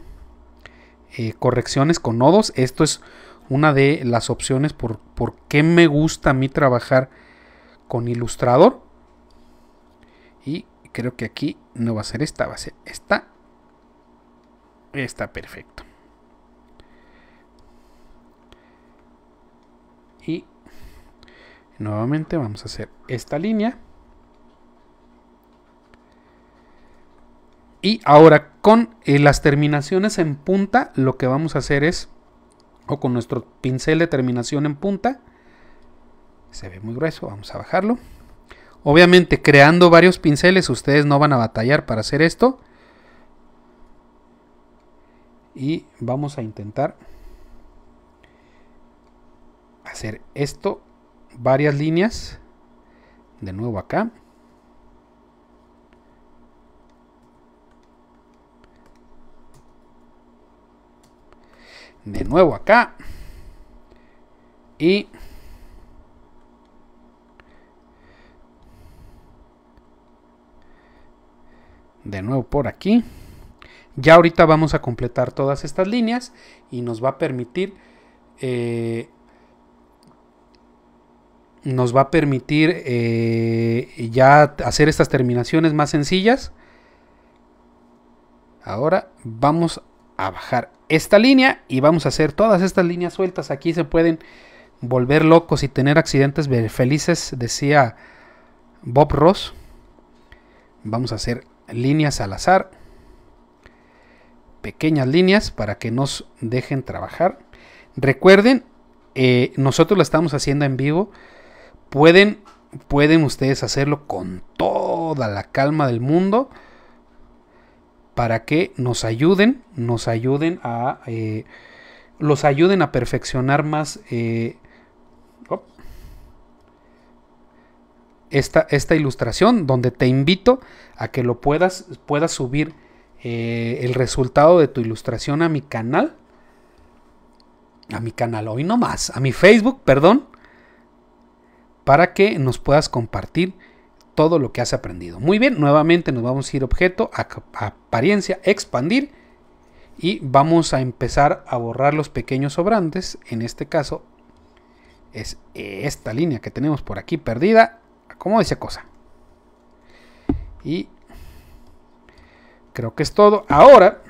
eh, correcciones con nodos. Esto es una de las opciones por, por qué me gusta a mí trabajar con ilustrador Y creo que aquí no va a ser esta, va a ser esta. Está perfecto. Y nuevamente vamos a hacer esta línea. Y ahora con eh, las terminaciones en punta, lo que vamos a hacer es, o con nuestro pincel de terminación en punta, se ve muy grueso, vamos a bajarlo. Obviamente creando varios pinceles ustedes no van a batallar para hacer esto. Y vamos a intentar hacer esto, varias líneas, de nuevo acá. De nuevo acá. Y de nuevo por aquí. Ya ahorita vamos a completar todas estas líneas y nos va a permitir... Eh, nos va a permitir eh, ya hacer estas terminaciones más sencillas. Ahora vamos a bajar esta línea y vamos a hacer todas estas líneas sueltas. Aquí se pueden volver locos y tener accidentes felices, decía Bob Ross. Vamos a hacer líneas al azar, pequeñas líneas para que nos dejen trabajar. Recuerden, eh, nosotros lo estamos haciendo en vivo. Pueden, pueden ustedes hacerlo con toda la calma del mundo para que nos ayuden, nos ayuden a, eh, los ayuden a perfeccionar más eh, esta, ilustración donde te invito a que lo puedas, puedas subir eh, el resultado de tu ilustración a mi canal. A mi canal, hoy no más, a mi Facebook, perdón. Para que nos puedas compartir todo lo que has aprendido. Muy bien, nuevamente nos vamos a ir objeto, a, a apariencia, expandir. Y vamos a empezar a borrar los pequeños sobrantes. En este caso es esta línea que tenemos por aquí perdida dice cosa. Y creo que es todo. Ahora,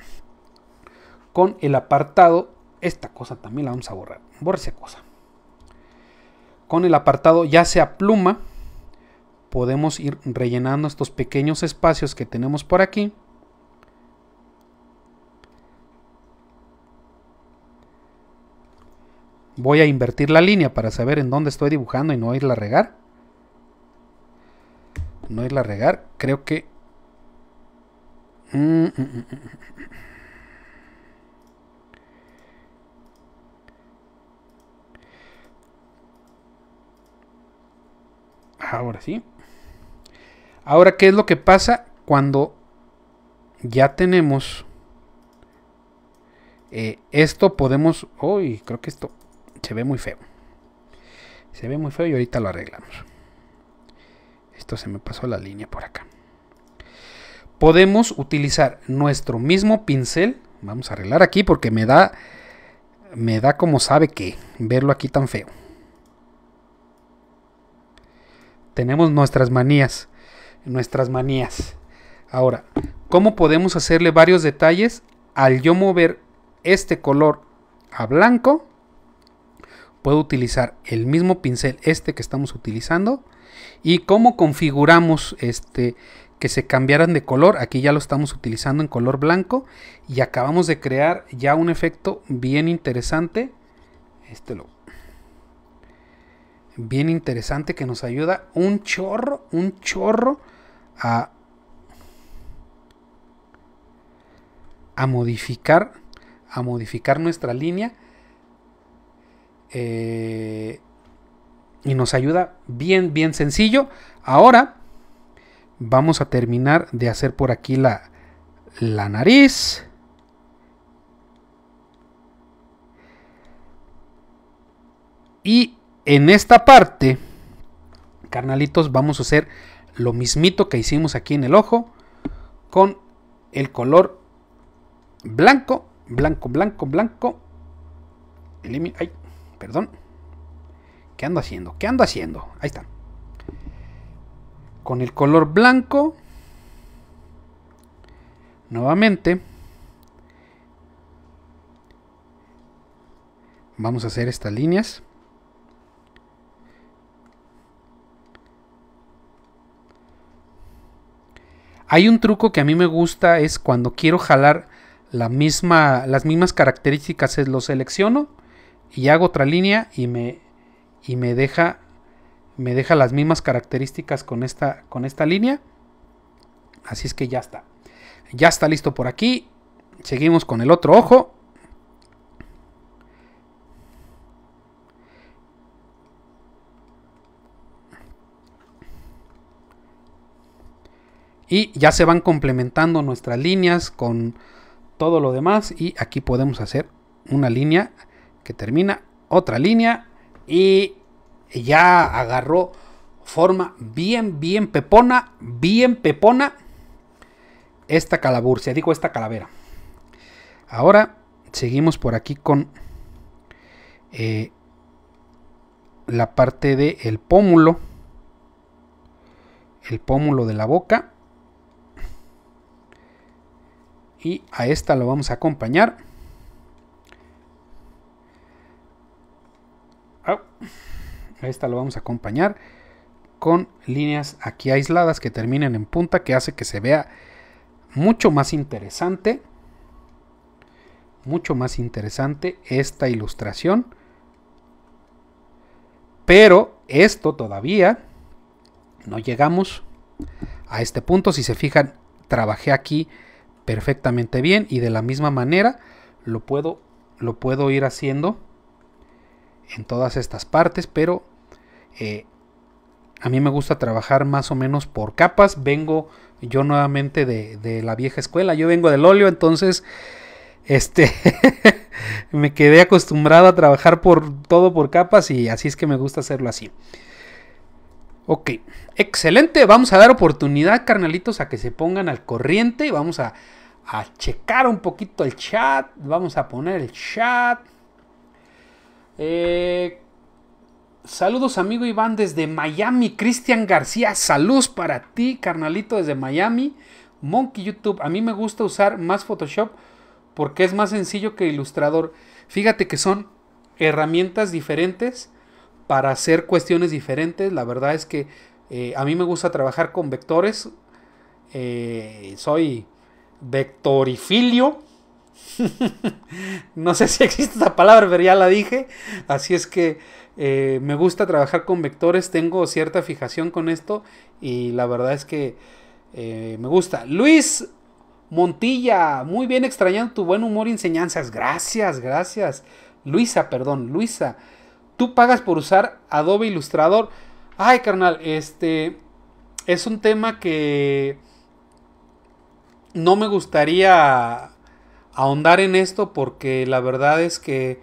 con el apartado, esta cosa también la vamos a borrar. Borre esa cosa. Con el apartado ya sea pluma, podemos ir rellenando estos pequeños espacios que tenemos por aquí. Voy a invertir la línea para saber en dónde estoy dibujando y no irla a regar no es la regar. Creo que... Mm, mm, mm, Ahora sí. Ahora, ¿qué es lo que pasa cuando ya tenemos eh, esto? Podemos... Uy, creo que esto se ve muy feo. Se ve muy feo y ahorita lo arreglamos. Esto se me pasó la línea por acá. Podemos utilizar nuestro mismo pincel. Vamos a arreglar aquí porque me da, me da como sabe que verlo aquí tan feo. Tenemos nuestras manías, nuestras manías. Ahora, ¿cómo podemos hacerle varios detalles al yo mover este color a blanco? Puedo utilizar el mismo pincel este que estamos utilizando y cómo configuramos este que se cambiaran de color. Aquí ya lo estamos utilizando en color blanco y acabamos de crear ya un efecto bien interesante. Este lo bien interesante que nos ayuda un chorro, un chorro a a modificar a modificar nuestra línea eh, y nos ayuda bien, bien sencillo. Ahora vamos a terminar de hacer por aquí la, la nariz. Y en esta parte, carnalitos, vamos a hacer lo mismito que hicimos aquí en el ojo con el color blanco, blanco, blanco, blanco. Elimina, ay, perdón. ¿Qué ando haciendo? ¿Qué ando haciendo? Ahí está. Con el color blanco. Nuevamente. Vamos a hacer estas líneas. Hay un truco que a mí me gusta es cuando quiero jalar la misma, las mismas características, lo selecciono y hago otra línea y me y me deja, me deja las mismas características con esta, con esta línea. Así es que ya está. Ya está listo por aquí. Seguimos con el otro ojo. y ya se van complementando nuestras líneas con todo lo demás y aquí podemos hacer una línea que termina otra línea y ya agarró forma bien, bien pepona, bien pepona esta calaburcia, digo esta calavera. Ahora seguimos por aquí con eh, la parte del pómulo, el pómulo de la boca. Y a esta lo vamos a acompañar esta lo vamos a acompañar con líneas aquí aisladas que terminen en punta, que hace que se vea mucho más interesante, mucho más interesante esta ilustración. Pero esto todavía no llegamos a este punto. Si se fijan, trabajé aquí perfectamente bien y de la misma manera lo puedo, lo puedo ir haciendo en todas estas partes, pero eh, a mí me gusta trabajar más o menos por capas. Vengo yo nuevamente de, la vieja escuela. Yo vengo del óleo, entonces este me quedé acostumbrado a trabajar por todo por capas y así es que me gusta hacerlo así. Ok, excelente. Vamos a dar oportunidad, carnalitos, a que se pongan al corriente. y Vamos a, a checar un poquito el chat. Vamos a poner el chat. Eh, Saludos amigo Iván desde Miami, Cristian García, saludos para ti, carnalito desde Miami. Monkey YouTube, a mí me gusta usar más Photoshop porque es más sencillo que Ilustrador. Fíjate que son herramientas diferentes para hacer cuestiones diferentes. La verdad es que eh, a mí me gusta trabajar con vectores. Eh, soy vectorifilio. no sé si existe esa palabra, pero ya la dije. Así es que eh, me gusta trabajar con vectores, tengo cierta fijación con esto y la verdad es que eh, me gusta. Luis Montilla, muy bien extrañando tu buen humor y enseñanzas. Gracias, gracias. Luisa, perdón, Luisa. Tú pagas por usar Adobe Illustrator. Ay, carnal, este es un tema que no me gustaría ahondar en esto porque la verdad es que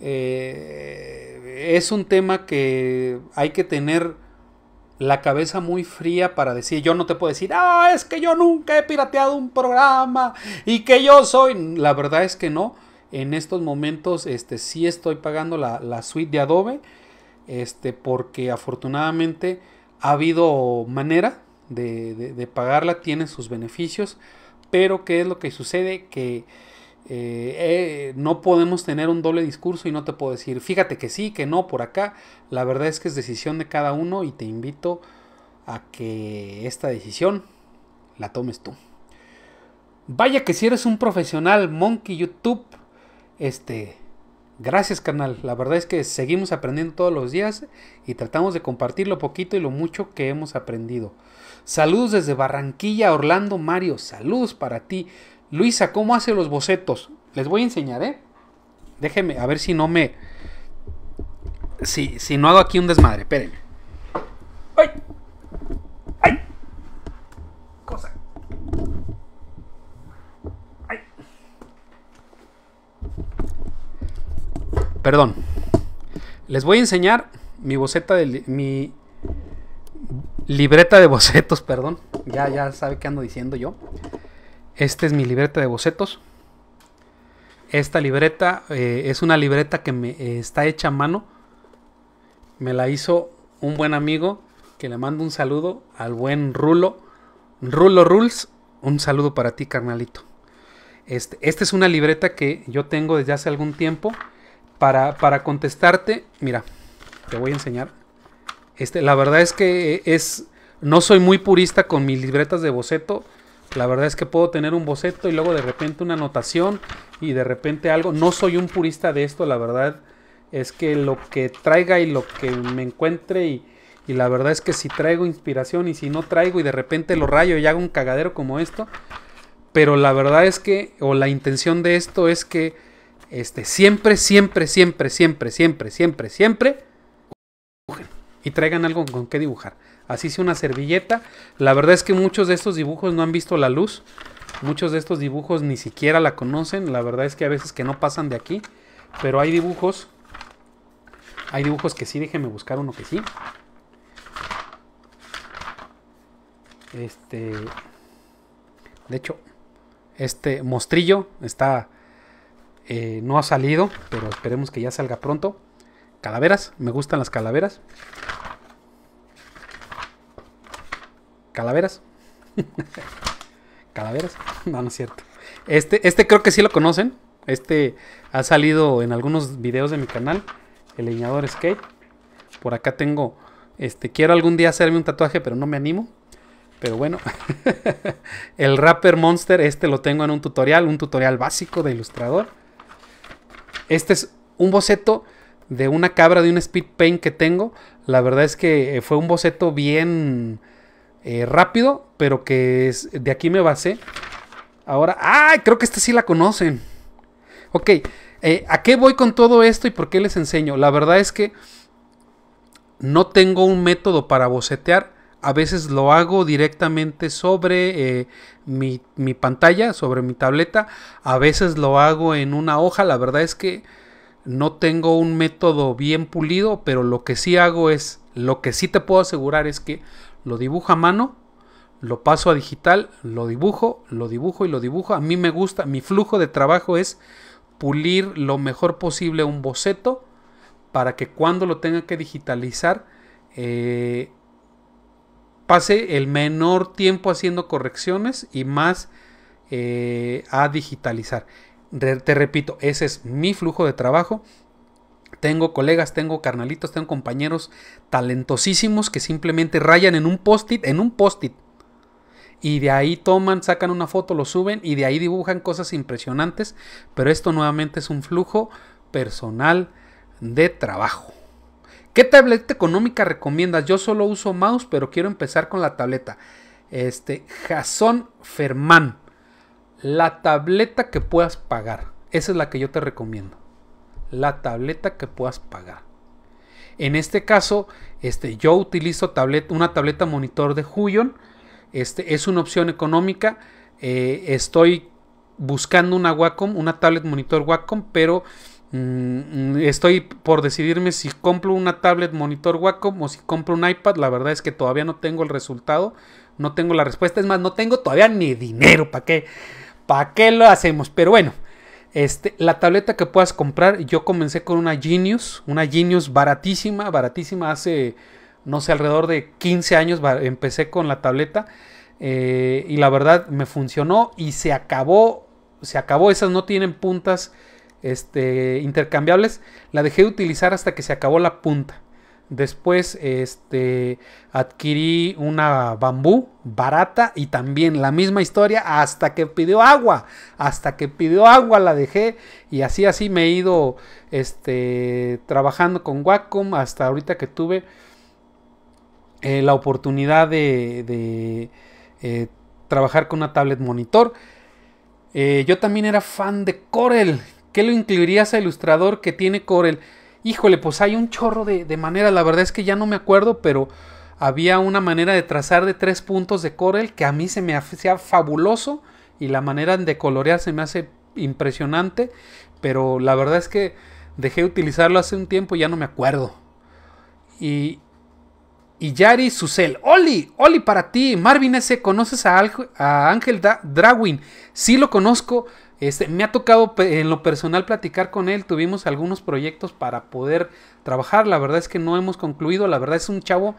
eh, es un tema que hay que tener la cabeza muy fría para decir, yo no te puedo decir, ah, es que yo nunca he pirateado un programa y que yo soy. La verdad es que no. En estos momentos, este, sí estoy pagando la, suite de Adobe, este, porque afortunadamente ha habido manera de, de pagarla, tiene sus beneficios, pero ¿qué es lo que sucede? Que eh, eh, no podemos tener un doble discurso y no te puedo decir, fíjate que sí, que no, por acá. La verdad es que es decisión de cada uno y te invito a que esta decisión la tomes tú. Vaya que si eres un profesional, Monkey YouTube, este, gracias canal. La verdad es que seguimos aprendiendo todos los días y tratamos de compartir lo poquito y lo mucho que hemos aprendido. Saludos desde Barranquilla, Orlando, Mario. Saludos para ti. Luisa, ¿cómo hace los bocetos? Les voy a enseñar, ¿eh? Déjenme, a ver si no me... Si, si no hago aquí un desmadre, espérenme. ¡Ay! ¡Ay! Cosa. ¡Ay! Perdón. Les voy a enseñar mi boceta de... Mi libreta de bocetos, perdón. Ya, ya sabe qué ando diciendo yo. Esta es mi libreta de bocetos. Esta libreta eh, es una libreta que me eh, está hecha a mano. Me la hizo un buen amigo que le mando un saludo al buen Rulo. Rulo Rules, un saludo para ti, carnalito. Este, esta es una libreta que yo tengo desde hace algún tiempo para, para contestarte. Mira, te voy a enseñar. Este, la verdad es que es, no soy muy purista con mis libretas de boceto la verdad es que puedo tener un boceto y luego de repente una anotación y de repente algo. No soy un purista de esto, la verdad es que lo que traiga y lo que me encuentre y, la verdad es que si traigo inspiración y si no traigo y de repente lo rayo y hago un cagadero como esto. Pero la verdad es que, o la intención de esto es que este, siempre, siempre, siempre, siempre, siempre, siempre, siempre, dibujen y traigan algo con qué dibujar. Así hice una servilleta. La verdad es que muchos de estos dibujos no han visto la luz. Muchos de estos dibujos ni siquiera la conocen. La verdad es que a veces que no pasan de aquí. Pero hay dibujos. Hay dibujos que sí. Déjenme buscar uno que sí. Este. De hecho, este mostrillo está. Eh, no ha salido, pero esperemos que ya salga pronto. Calaveras, me gustan las calaveras. Calaveras. Calaveras. No, no es cierto. Este, este creo que sí lo conocen. Este ha salido en algunos videos de mi canal. El leñador skate. Por acá tengo. Este, quiero algún día hacerme un tatuaje, pero no me animo. Pero bueno. el rapper monster, este lo tengo en un tutorial. Un tutorial básico de ilustrador. Este es un boceto de una cabra de un speed paint que tengo. La verdad es que fue un boceto bien eh, rápido, pero que es, de aquí me basé. Ahora, ¡ay! Creo que esta sí la conocen. Ok, eh, ¿a qué voy con todo esto y por qué les enseño? La verdad es que no tengo un método para bocetear. A veces lo hago directamente sobre eh, mi, pantalla, sobre mi tableta. A veces lo hago en una hoja. La verdad es que no tengo un método bien pulido, pero lo que sí hago es, lo que sí te puedo asegurar es que lo dibujo a mano, lo paso a digital, lo dibujo, lo dibujo y lo dibujo. A mí me gusta, mi flujo de trabajo es pulir lo mejor posible un boceto para que cuando lo tenga que digitalizar eh, pase el menor tiempo haciendo correcciones y más eh, a digitalizar. Te repito, ese es mi flujo de trabajo. Tengo colegas, tengo carnalitos, tengo compañeros talentosísimos que simplemente rayan en un post-it, en un post-it. Y de ahí toman, sacan una foto, lo suben y de ahí dibujan cosas impresionantes. Pero esto nuevamente es un flujo personal de trabajo. ¿Qué tableta económica recomiendas? Yo solo uso mouse, pero quiero empezar con la tableta. Este, Jason Fermán. La tableta que puedas pagar. Esa es la que yo te recomiendo la tableta que puedas pagar. En este caso, este, yo utilizo una tableta monitor de Huion. Este, es una opción económica. Eh, estoy buscando una Wacom, una tablet monitor Wacom, pero mm, estoy por decidirme si compro una tablet monitor Wacom o si compro un iPad. La verdad es que todavía no tengo el resultado, no tengo la respuesta. Es más, no tengo todavía ni dinero. ¿Para que ¿Para qué lo hacemos? Pero bueno, este, la tableta que puedas comprar, yo comencé con una Genius, una Genius baratísima, baratísima, hace, no sé, alrededor de 15 años empecé con la tableta eh, y la verdad me funcionó y se acabó, se acabó, esas no tienen puntas este, intercambiables, la dejé de utilizar hasta que se acabó la punta. Después este, adquirí una bambú barata y también la misma historia hasta que pidió agua. Hasta que pidió agua la dejé y así así me he ido este, trabajando con Wacom hasta ahorita que tuve eh, la oportunidad de, eh, trabajar con una tablet monitor. Eh, yo también era fan de Corel. ¿Qué lo incluirías a Ilustrador que tiene Corel? Híjole, pues hay un chorro de, de maneras. La verdad es que ya no me acuerdo, pero había una manera de trazar de tres puntos de Corel que a mí se me hacía fabuloso y la manera de colorear se me hace impresionante, pero la verdad es que dejé de utilizarlo hace un tiempo y ya no me acuerdo. Y, y Yari Susel, Oli, Oli para ti, Marvin S, ¿conoces a, Ángel da Sí lo conozco, este, me ha tocado en lo personal platicar con él, tuvimos algunos proyectos para poder trabajar, la verdad es que no hemos concluido, la verdad es un chavo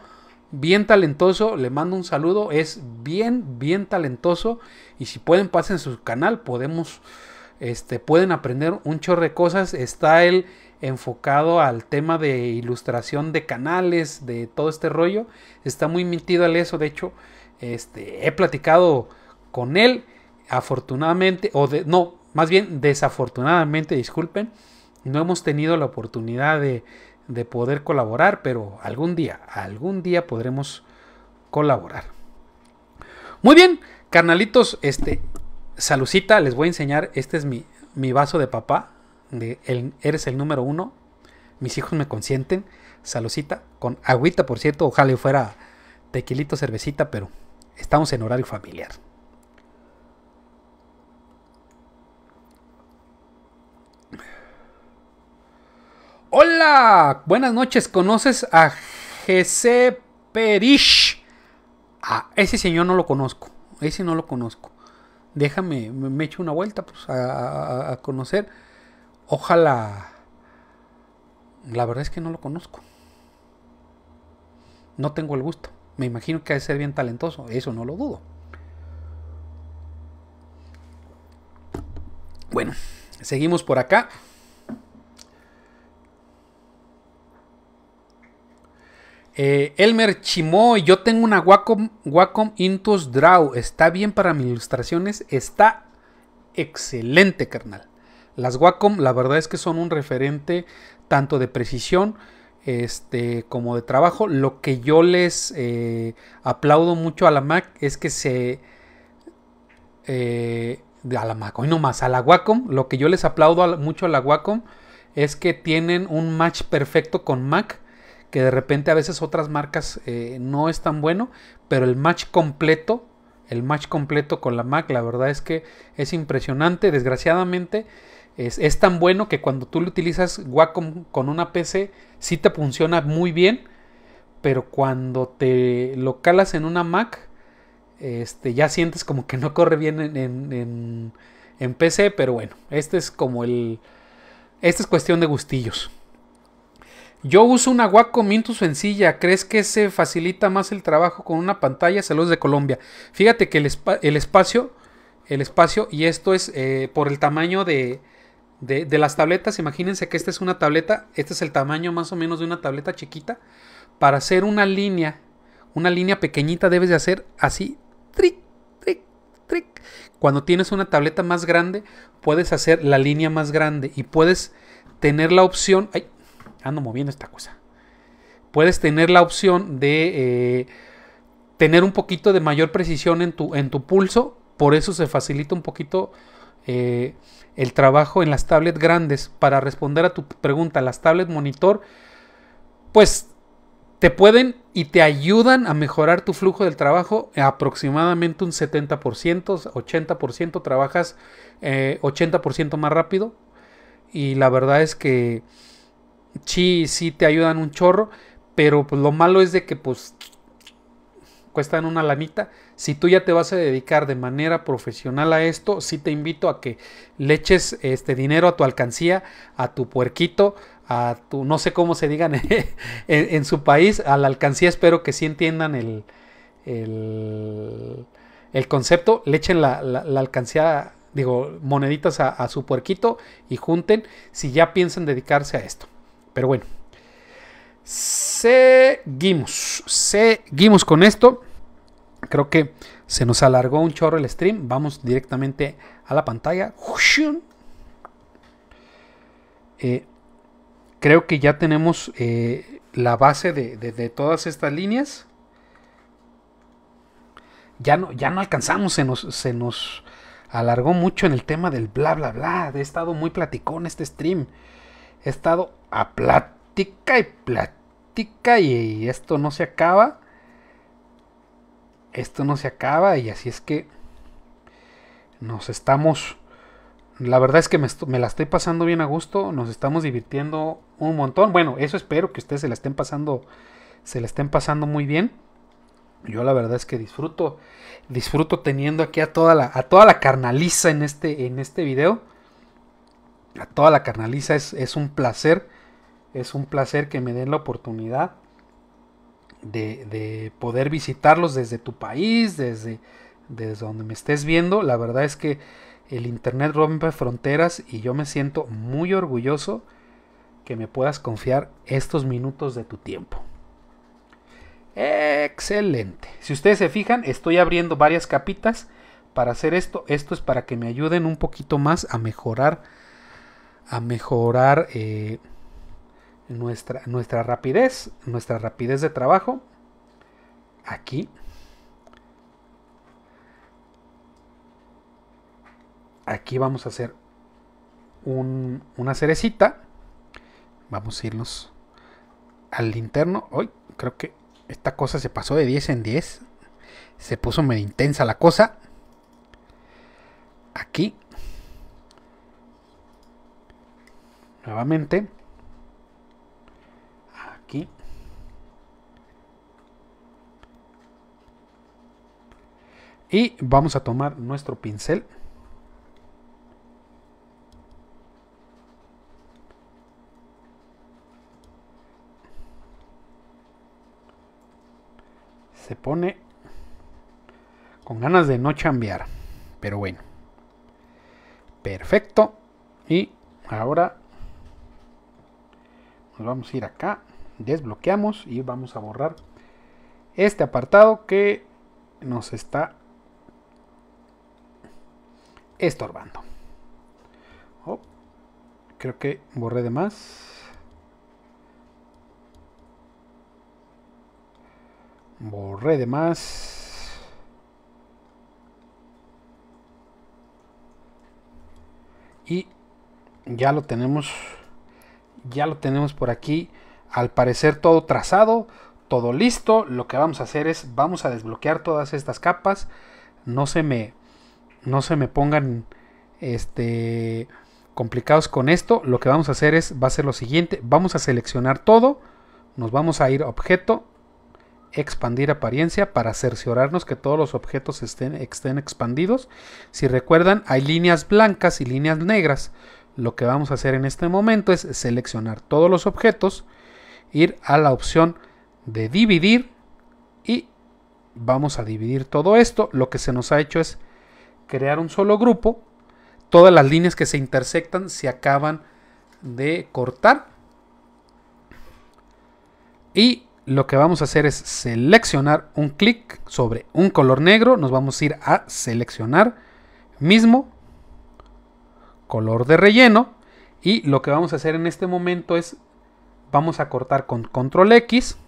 bien talentoso, le mando un saludo, es bien, bien talentoso y si pueden pasen su canal, podemos, este, pueden aprender un chorro de cosas, está él enfocado al tema de ilustración de canales, de todo este rollo, está muy mintido al eso, de hecho, este, he platicado con él afortunadamente, o no, más bien desafortunadamente, disculpen, no hemos tenido la oportunidad de, poder colaborar, pero algún día, algún día podremos colaborar. Muy bien, carnalitos, este, salucita, les voy a enseñar, este es mi, vaso de papá, de eres el número uno, mis hijos me consienten, salucita, con agüita, por cierto, ojalá fuera tequilito, cervecita, pero estamos en horario familiar. Hola, buenas noches. ¿Conoces a Jesse Perish? Ah, ese señor no lo conozco. Ese no lo conozco. Déjame, me echo una vuelta pues, a, conocer. Ojalá. La verdad es que no lo conozco. No tengo el gusto. Me imagino que ha de ser bien talentoso. Eso no lo dudo. Bueno, seguimos por acá. Eh, Elmer chimó, yo tengo una Wacom, Wacom Intus Draw. Está bien para mis ilustraciones. Está excelente, carnal. Las Wacom, la verdad es que son un referente tanto de precisión este, como de trabajo. Lo que yo les eh, aplaudo mucho a la Mac es que se. Eh, a la Mac, hoy más, a la Wacom. Lo que yo les aplaudo mucho a la Wacom es que tienen un match perfecto con Mac que de repente a veces otras marcas eh, no es tan bueno, pero el match completo, el match completo con la Mac, la verdad es que es impresionante, desgraciadamente. Es, tan bueno que cuando tú lo utilizas Wacom con una PC, sí te funciona muy bien, pero cuando te lo calas en una Mac, este, ya sientes como que no corre bien en, en, en, en PC, pero bueno, este es como el... Esta es cuestión de gustillos. Yo uso una Wacom minto sencilla. ¿Crees que se facilita más el trabajo con una pantalla? Saludos de Colombia. Fíjate que el, espacio, el espacio, y esto es eh, por el tamaño de, las tabletas. Imagínense que esta es una tableta. Este es el tamaño más o menos de una tableta chiquita. Para hacer una línea, una línea pequeñita debes de hacer así. Tric, tric, tric. Cuando tienes una tableta más grande, puedes hacer la línea más grande y puedes tener la opción ando moviendo esta cosa. Puedes tener la opción de eh, tener un poquito de mayor precisión en tu, en tu pulso. Por eso se facilita un poquito eh, el trabajo en las tablets grandes. Para responder a tu pregunta, las tablets monitor, pues te pueden y te ayudan a mejorar tu flujo del trabajo aproximadamente un 70%, 80%, trabajas 80% eh, más rápido. Y la verdad es que sí, sí te ayudan un chorro, pero pues, lo malo es de que pues cuestan una lamita. Si tú ya te vas a dedicar de manera profesional a esto, sí te invito a que le eches este dinero a tu alcancía, a tu puerquito, a tu, no sé cómo se digan en, su país, a la alcancía espero que sí entiendan el, el, concepto, le echen la, alcancía digo, moneditas a, su puerquito y junten si ya piensan dedicarse a esto. Pero bueno, seguimos, seguimos con esto. Creo que se nos alargó un chorro el stream. Vamos directamente a la pantalla. Eh, creo que ya tenemos eh, la base de, todas estas líneas. Ya no, ya no alcanzamos, se nos, alargó mucho en el tema del bla bla bla. He estado muy platicón este stream he estado a plática y plática y esto no se acaba. Esto no se acaba y así es que nos estamos... La verdad es que me, me, la estoy pasando bien a gusto, nos estamos divirtiendo un montón. Bueno, eso espero que ustedes se la estén pasando, se la estén pasando muy bien. Yo la verdad es que disfruto, disfruto teniendo aquí a toda la, a toda la carnaliza en este, en este video a toda la carnaliza. Es, un placer, es un placer que me den la oportunidad de, de poder visitarlos desde tu país, desde, desde donde me estés viendo. La verdad es que el Internet rompe fronteras y yo me siento muy orgulloso que me puedas confiar estos minutos de tu tiempo. Excelente. Si ustedes se fijan, estoy abriendo varias capitas para hacer esto. Esto es para que me ayuden un poquito más a mejorar a mejorar eh, nuestra, nuestra rapidez, nuestra rapidez de trabajo. Aquí. Aquí vamos a hacer una cerecita. Vamos a irnos al interno. Hoy creo que esta cosa se pasó de 10 en 10. Se puso medio intensa la cosa. Aquí nuevamente aquí y vamos a tomar nuestro pincel se pone con ganas de no chambear pero bueno perfecto y ahora nos vamos a ir acá, desbloqueamos y vamos a borrar este apartado que nos está estorbando. Oh, creo que borré de más. Borré de más. Y ya lo tenemos ya lo tenemos por aquí. Al parecer todo trazado, todo listo. Lo que vamos a hacer es, vamos a desbloquear todas estas capas. No se me, no se me pongan este, complicados con esto. Lo que vamos a hacer es, va a ser lo siguiente. Vamos a seleccionar todo. Nos vamos a ir a objeto, expandir apariencia para cerciorarnos que todos los objetos estén, estén expandidos. Si recuerdan, hay líneas blancas y líneas negras. Lo que vamos a hacer en este momento es seleccionar todos los objetos, ir a la opción de dividir y vamos a dividir todo esto. Lo que se nos ha hecho es crear un solo grupo. Todas las líneas que se intersectan se acaban de cortar. Y lo que vamos a hacer es seleccionar un clic sobre un color negro. Nos vamos a ir a seleccionar mismo color de relleno. Y lo que vamos a hacer en este momento es, vamos a cortar con control X.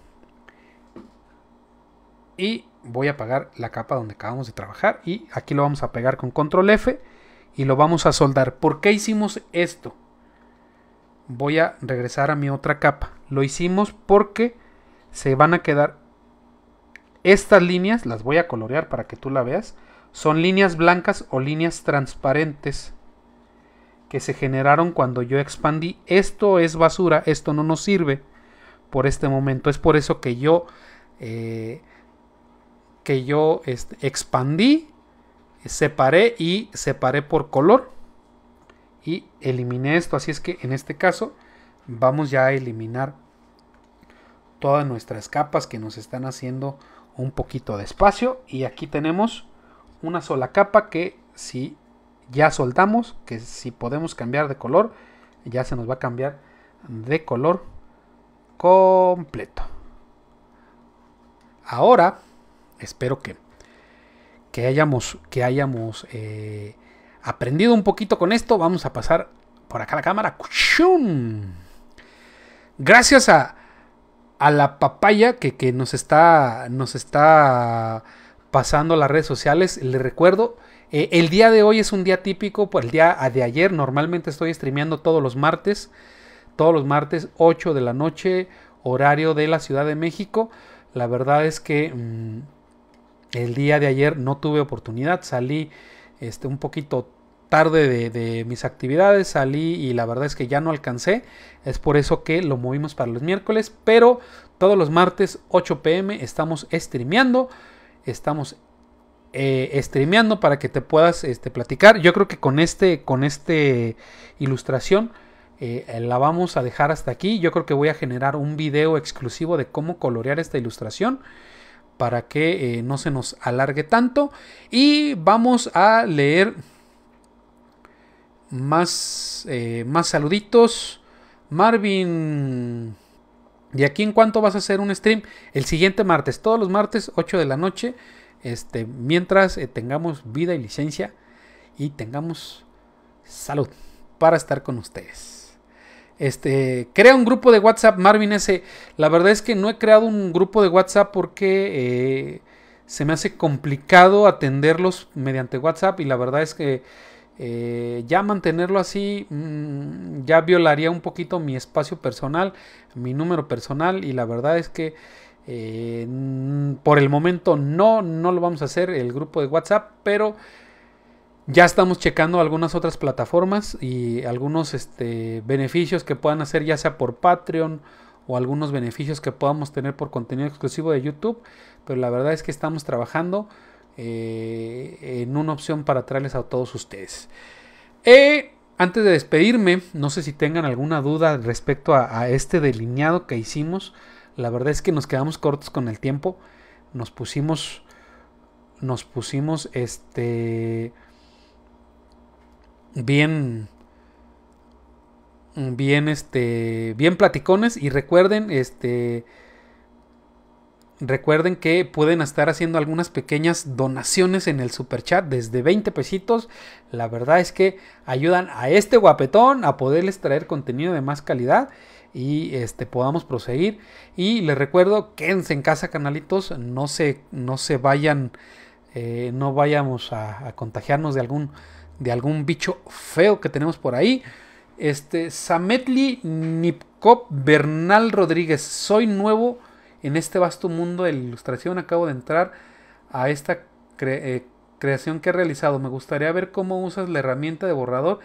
Y voy a apagar la capa donde acabamos de trabajar. Y aquí lo vamos a pegar con control F y lo vamos a soldar. ¿Por qué hicimos esto? Voy a regresar a mi otra capa. Lo hicimos porque se van a quedar estas líneas, las voy a colorear para que tú la veas. Son líneas blancas o líneas transparentes que se generaron cuando yo expandí. Esto es basura, esto no nos sirve por este momento. Es por eso que yo, eh, que yo este, expandí, separé y separé por color y eliminé esto. Así es que en este caso vamos ya a eliminar todas nuestras capas que nos están haciendo un poquito de espacio y aquí tenemos una sola capa que si ya soltamos, que si podemos cambiar de color, ya se nos va a cambiar de color completo. Ahora, espero que, que hayamos, que hayamos eh, aprendido un poquito con esto. Vamos a pasar por acá la cámara. Gracias a, la papaya que, que, nos, está, nos está pasando las redes sociales. Le recuerdo, eh, el día de hoy es un día típico, por pues, el día ah, de ayer normalmente estoy streameando todos los martes, todos los martes 8 de la noche, horario de la Ciudad de México. La verdad es que mm, el día de ayer no tuve oportunidad, salí este, un poquito tarde de, mis actividades, salí y la verdad es que ya no alcancé, es por eso que lo movimos para los miércoles, pero todos los martes 8 pm estamos streameando, estamos eh, para que te puedas este, platicar. Yo creo que con este, con este ilustración eh, la vamos a dejar hasta aquí. Yo creo que voy a generar un video exclusivo de cómo colorear esta ilustración para que eh, no se nos alargue tanto. Y vamos a leer más, eh, más saluditos. Marvin ¿De aquí en cuánto vas a hacer un stream? El siguiente martes, todos los martes, 8 de la noche. Este, mientras eh, tengamos vida y licencia y tengamos salud para estar con ustedes. Este, crea un grupo de WhatsApp, Marvin S. La verdad es que no he creado un grupo de WhatsApp porque eh, se me hace complicado atenderlos mediante WhatsApp y la verdad es que eh, ya mantenerlo así mm, ya violaría un poquito mi espacio personal, mi número personal y la verdad es que eh, por el momento no, no lo vamos a hacer el grupo de WhatsApp, pero ya estamos checando algunas otras plataformas y algunos este, beneficios que puedan hacer ya sea por Patreon o algunos beneficios que podamos tener por contenido exclusivo de YouTube. Pero la verdad es que estamos trabajando eh, en una opción para traerles a todos ustedes. y eh, antes de despedirme, no sé si tengan alguna duda respecto a este delineado que hicimos. La verdad es que nos quedamos cortos con el tiempo. Nos pusimos. Nos pusimos este. Bien. Bien, este. Bien platicones. Y recuerden, este. Recuerden que pueden estar haciendo algunas pequeñas donaciones en el super chat desde 20 pesitos. La verdad es que ayudan a este guapetón a poderles traer contenido de más calidad y este, podamos proseguir. Y les recuerdo, quédense en casa, canalitos, no se, no se vayan, eh, no vayamos a, contagiarnos de algún, de algún bicho feo que tenemos por ahí. Este, Sametli Nipkop Bernal Rodríguez, soy nuevo en este vasto mundo de la ilustración, acabo de entrar a esta eh, creación que he realizado, me gustaría ver cómo usas la herramienta de borrador.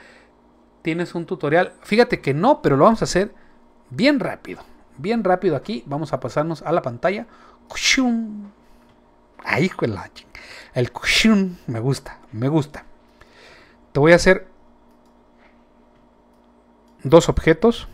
¿Tienes un tutorial? Fíjate que no, pero lo vamos a hacer bien rápido, bien rápido aquí. Vamos a pasarnos a la pantalla. Ahí con El cushum, me gusta, me gusta. Te voy a hacer dos objetos.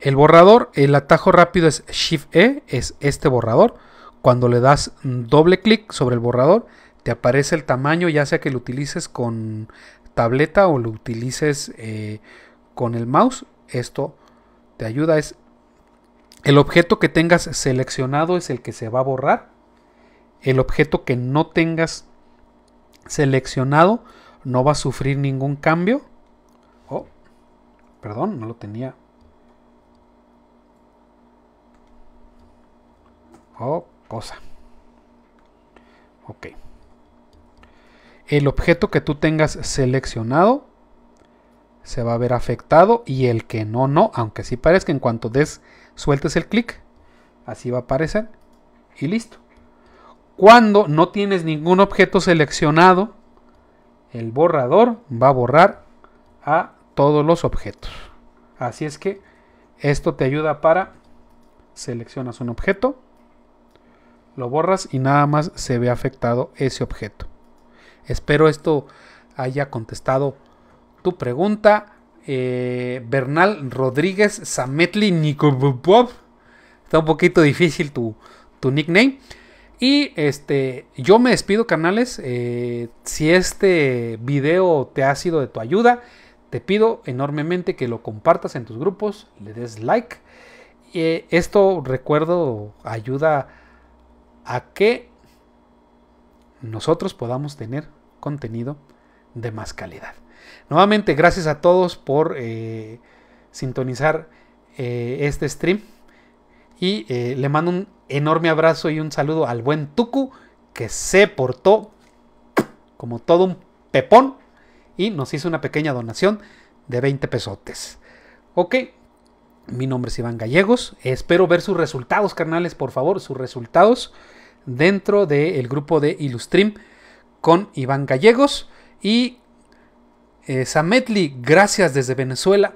El borrador, el atajo rápido es Shift E, es este borrador. Cuando le das doble clic sobre el borrador, te aparece el tamaño, ya sea que lo utilices con tableta o lo utilices eh, con el mouse, esto te ayuda. Es el objeto que tengas seleccionado es el que se va a borrar. El objeto que no tengas seleccionado no va a sufrir ningún cambio. Oh, perdón, no lo tenía. Oh, cosa. Ok el objeto que tú tengas seleccionado se va a ver afectado y el que no, no, aunque sí parezca en cuanto des, sueltes el clic, así va a aparecer y listo. Cuando no tienes ningún objeto seleccionado, el borrador va a borrar a todos los objetos. Así es que esto te ayuda para seleccionas un objeto, lo borras y nada más se ve afectado ese objeto. Espero esto haya contestado tu pregunta. Eh, Bernal Rodríguez Sametli Nikobov. Está un poquito difícil tu, nickname. Y este, yo me despido, canales. Eh, si este video te ha sido de tu ayuda, te pido enormemente que lo compartas en tus grupos, le des like. Y eh, esto, recuerdo, ayuda a que nosotros podamos tener contenido de más calidad. Nuevamente, gracias a todos por eh, sintonizar eh, este stream. Y eh, le mando un enorme abrazo y un saludo al buen Tuku que se portó como todo un pepón y nos hizo una pequeña donación de 20 pesotes. Ok, mi nombre es Iván Gallegos. Espero ver sus resultados, carnales, por favor, sus resultados dentro del grupo de Ilustrim con Iván Gallegos y eh, Sametli, gracias desde Venezuela.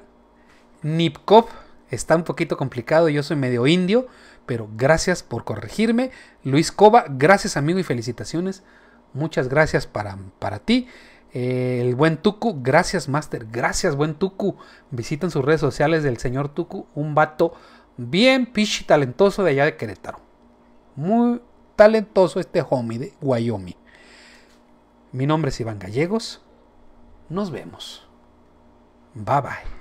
Nipkov está un poquito complicado, yo soy medio indio, pero gracias por corregirme. Luis Cova, gracias amigo y felicitaciones. Muchas gracias para, para ti. Eh, el buen Tuku, gracias Master, gracias buen Tuku. Visiten sus redes sociales del señor Tuku, un vato bien pichi talentoso de allá de Querétaro. Muy talentoso este homie de Wyoming. Mi nombre es Iván Gallegos. Nos vemos. Bye bye.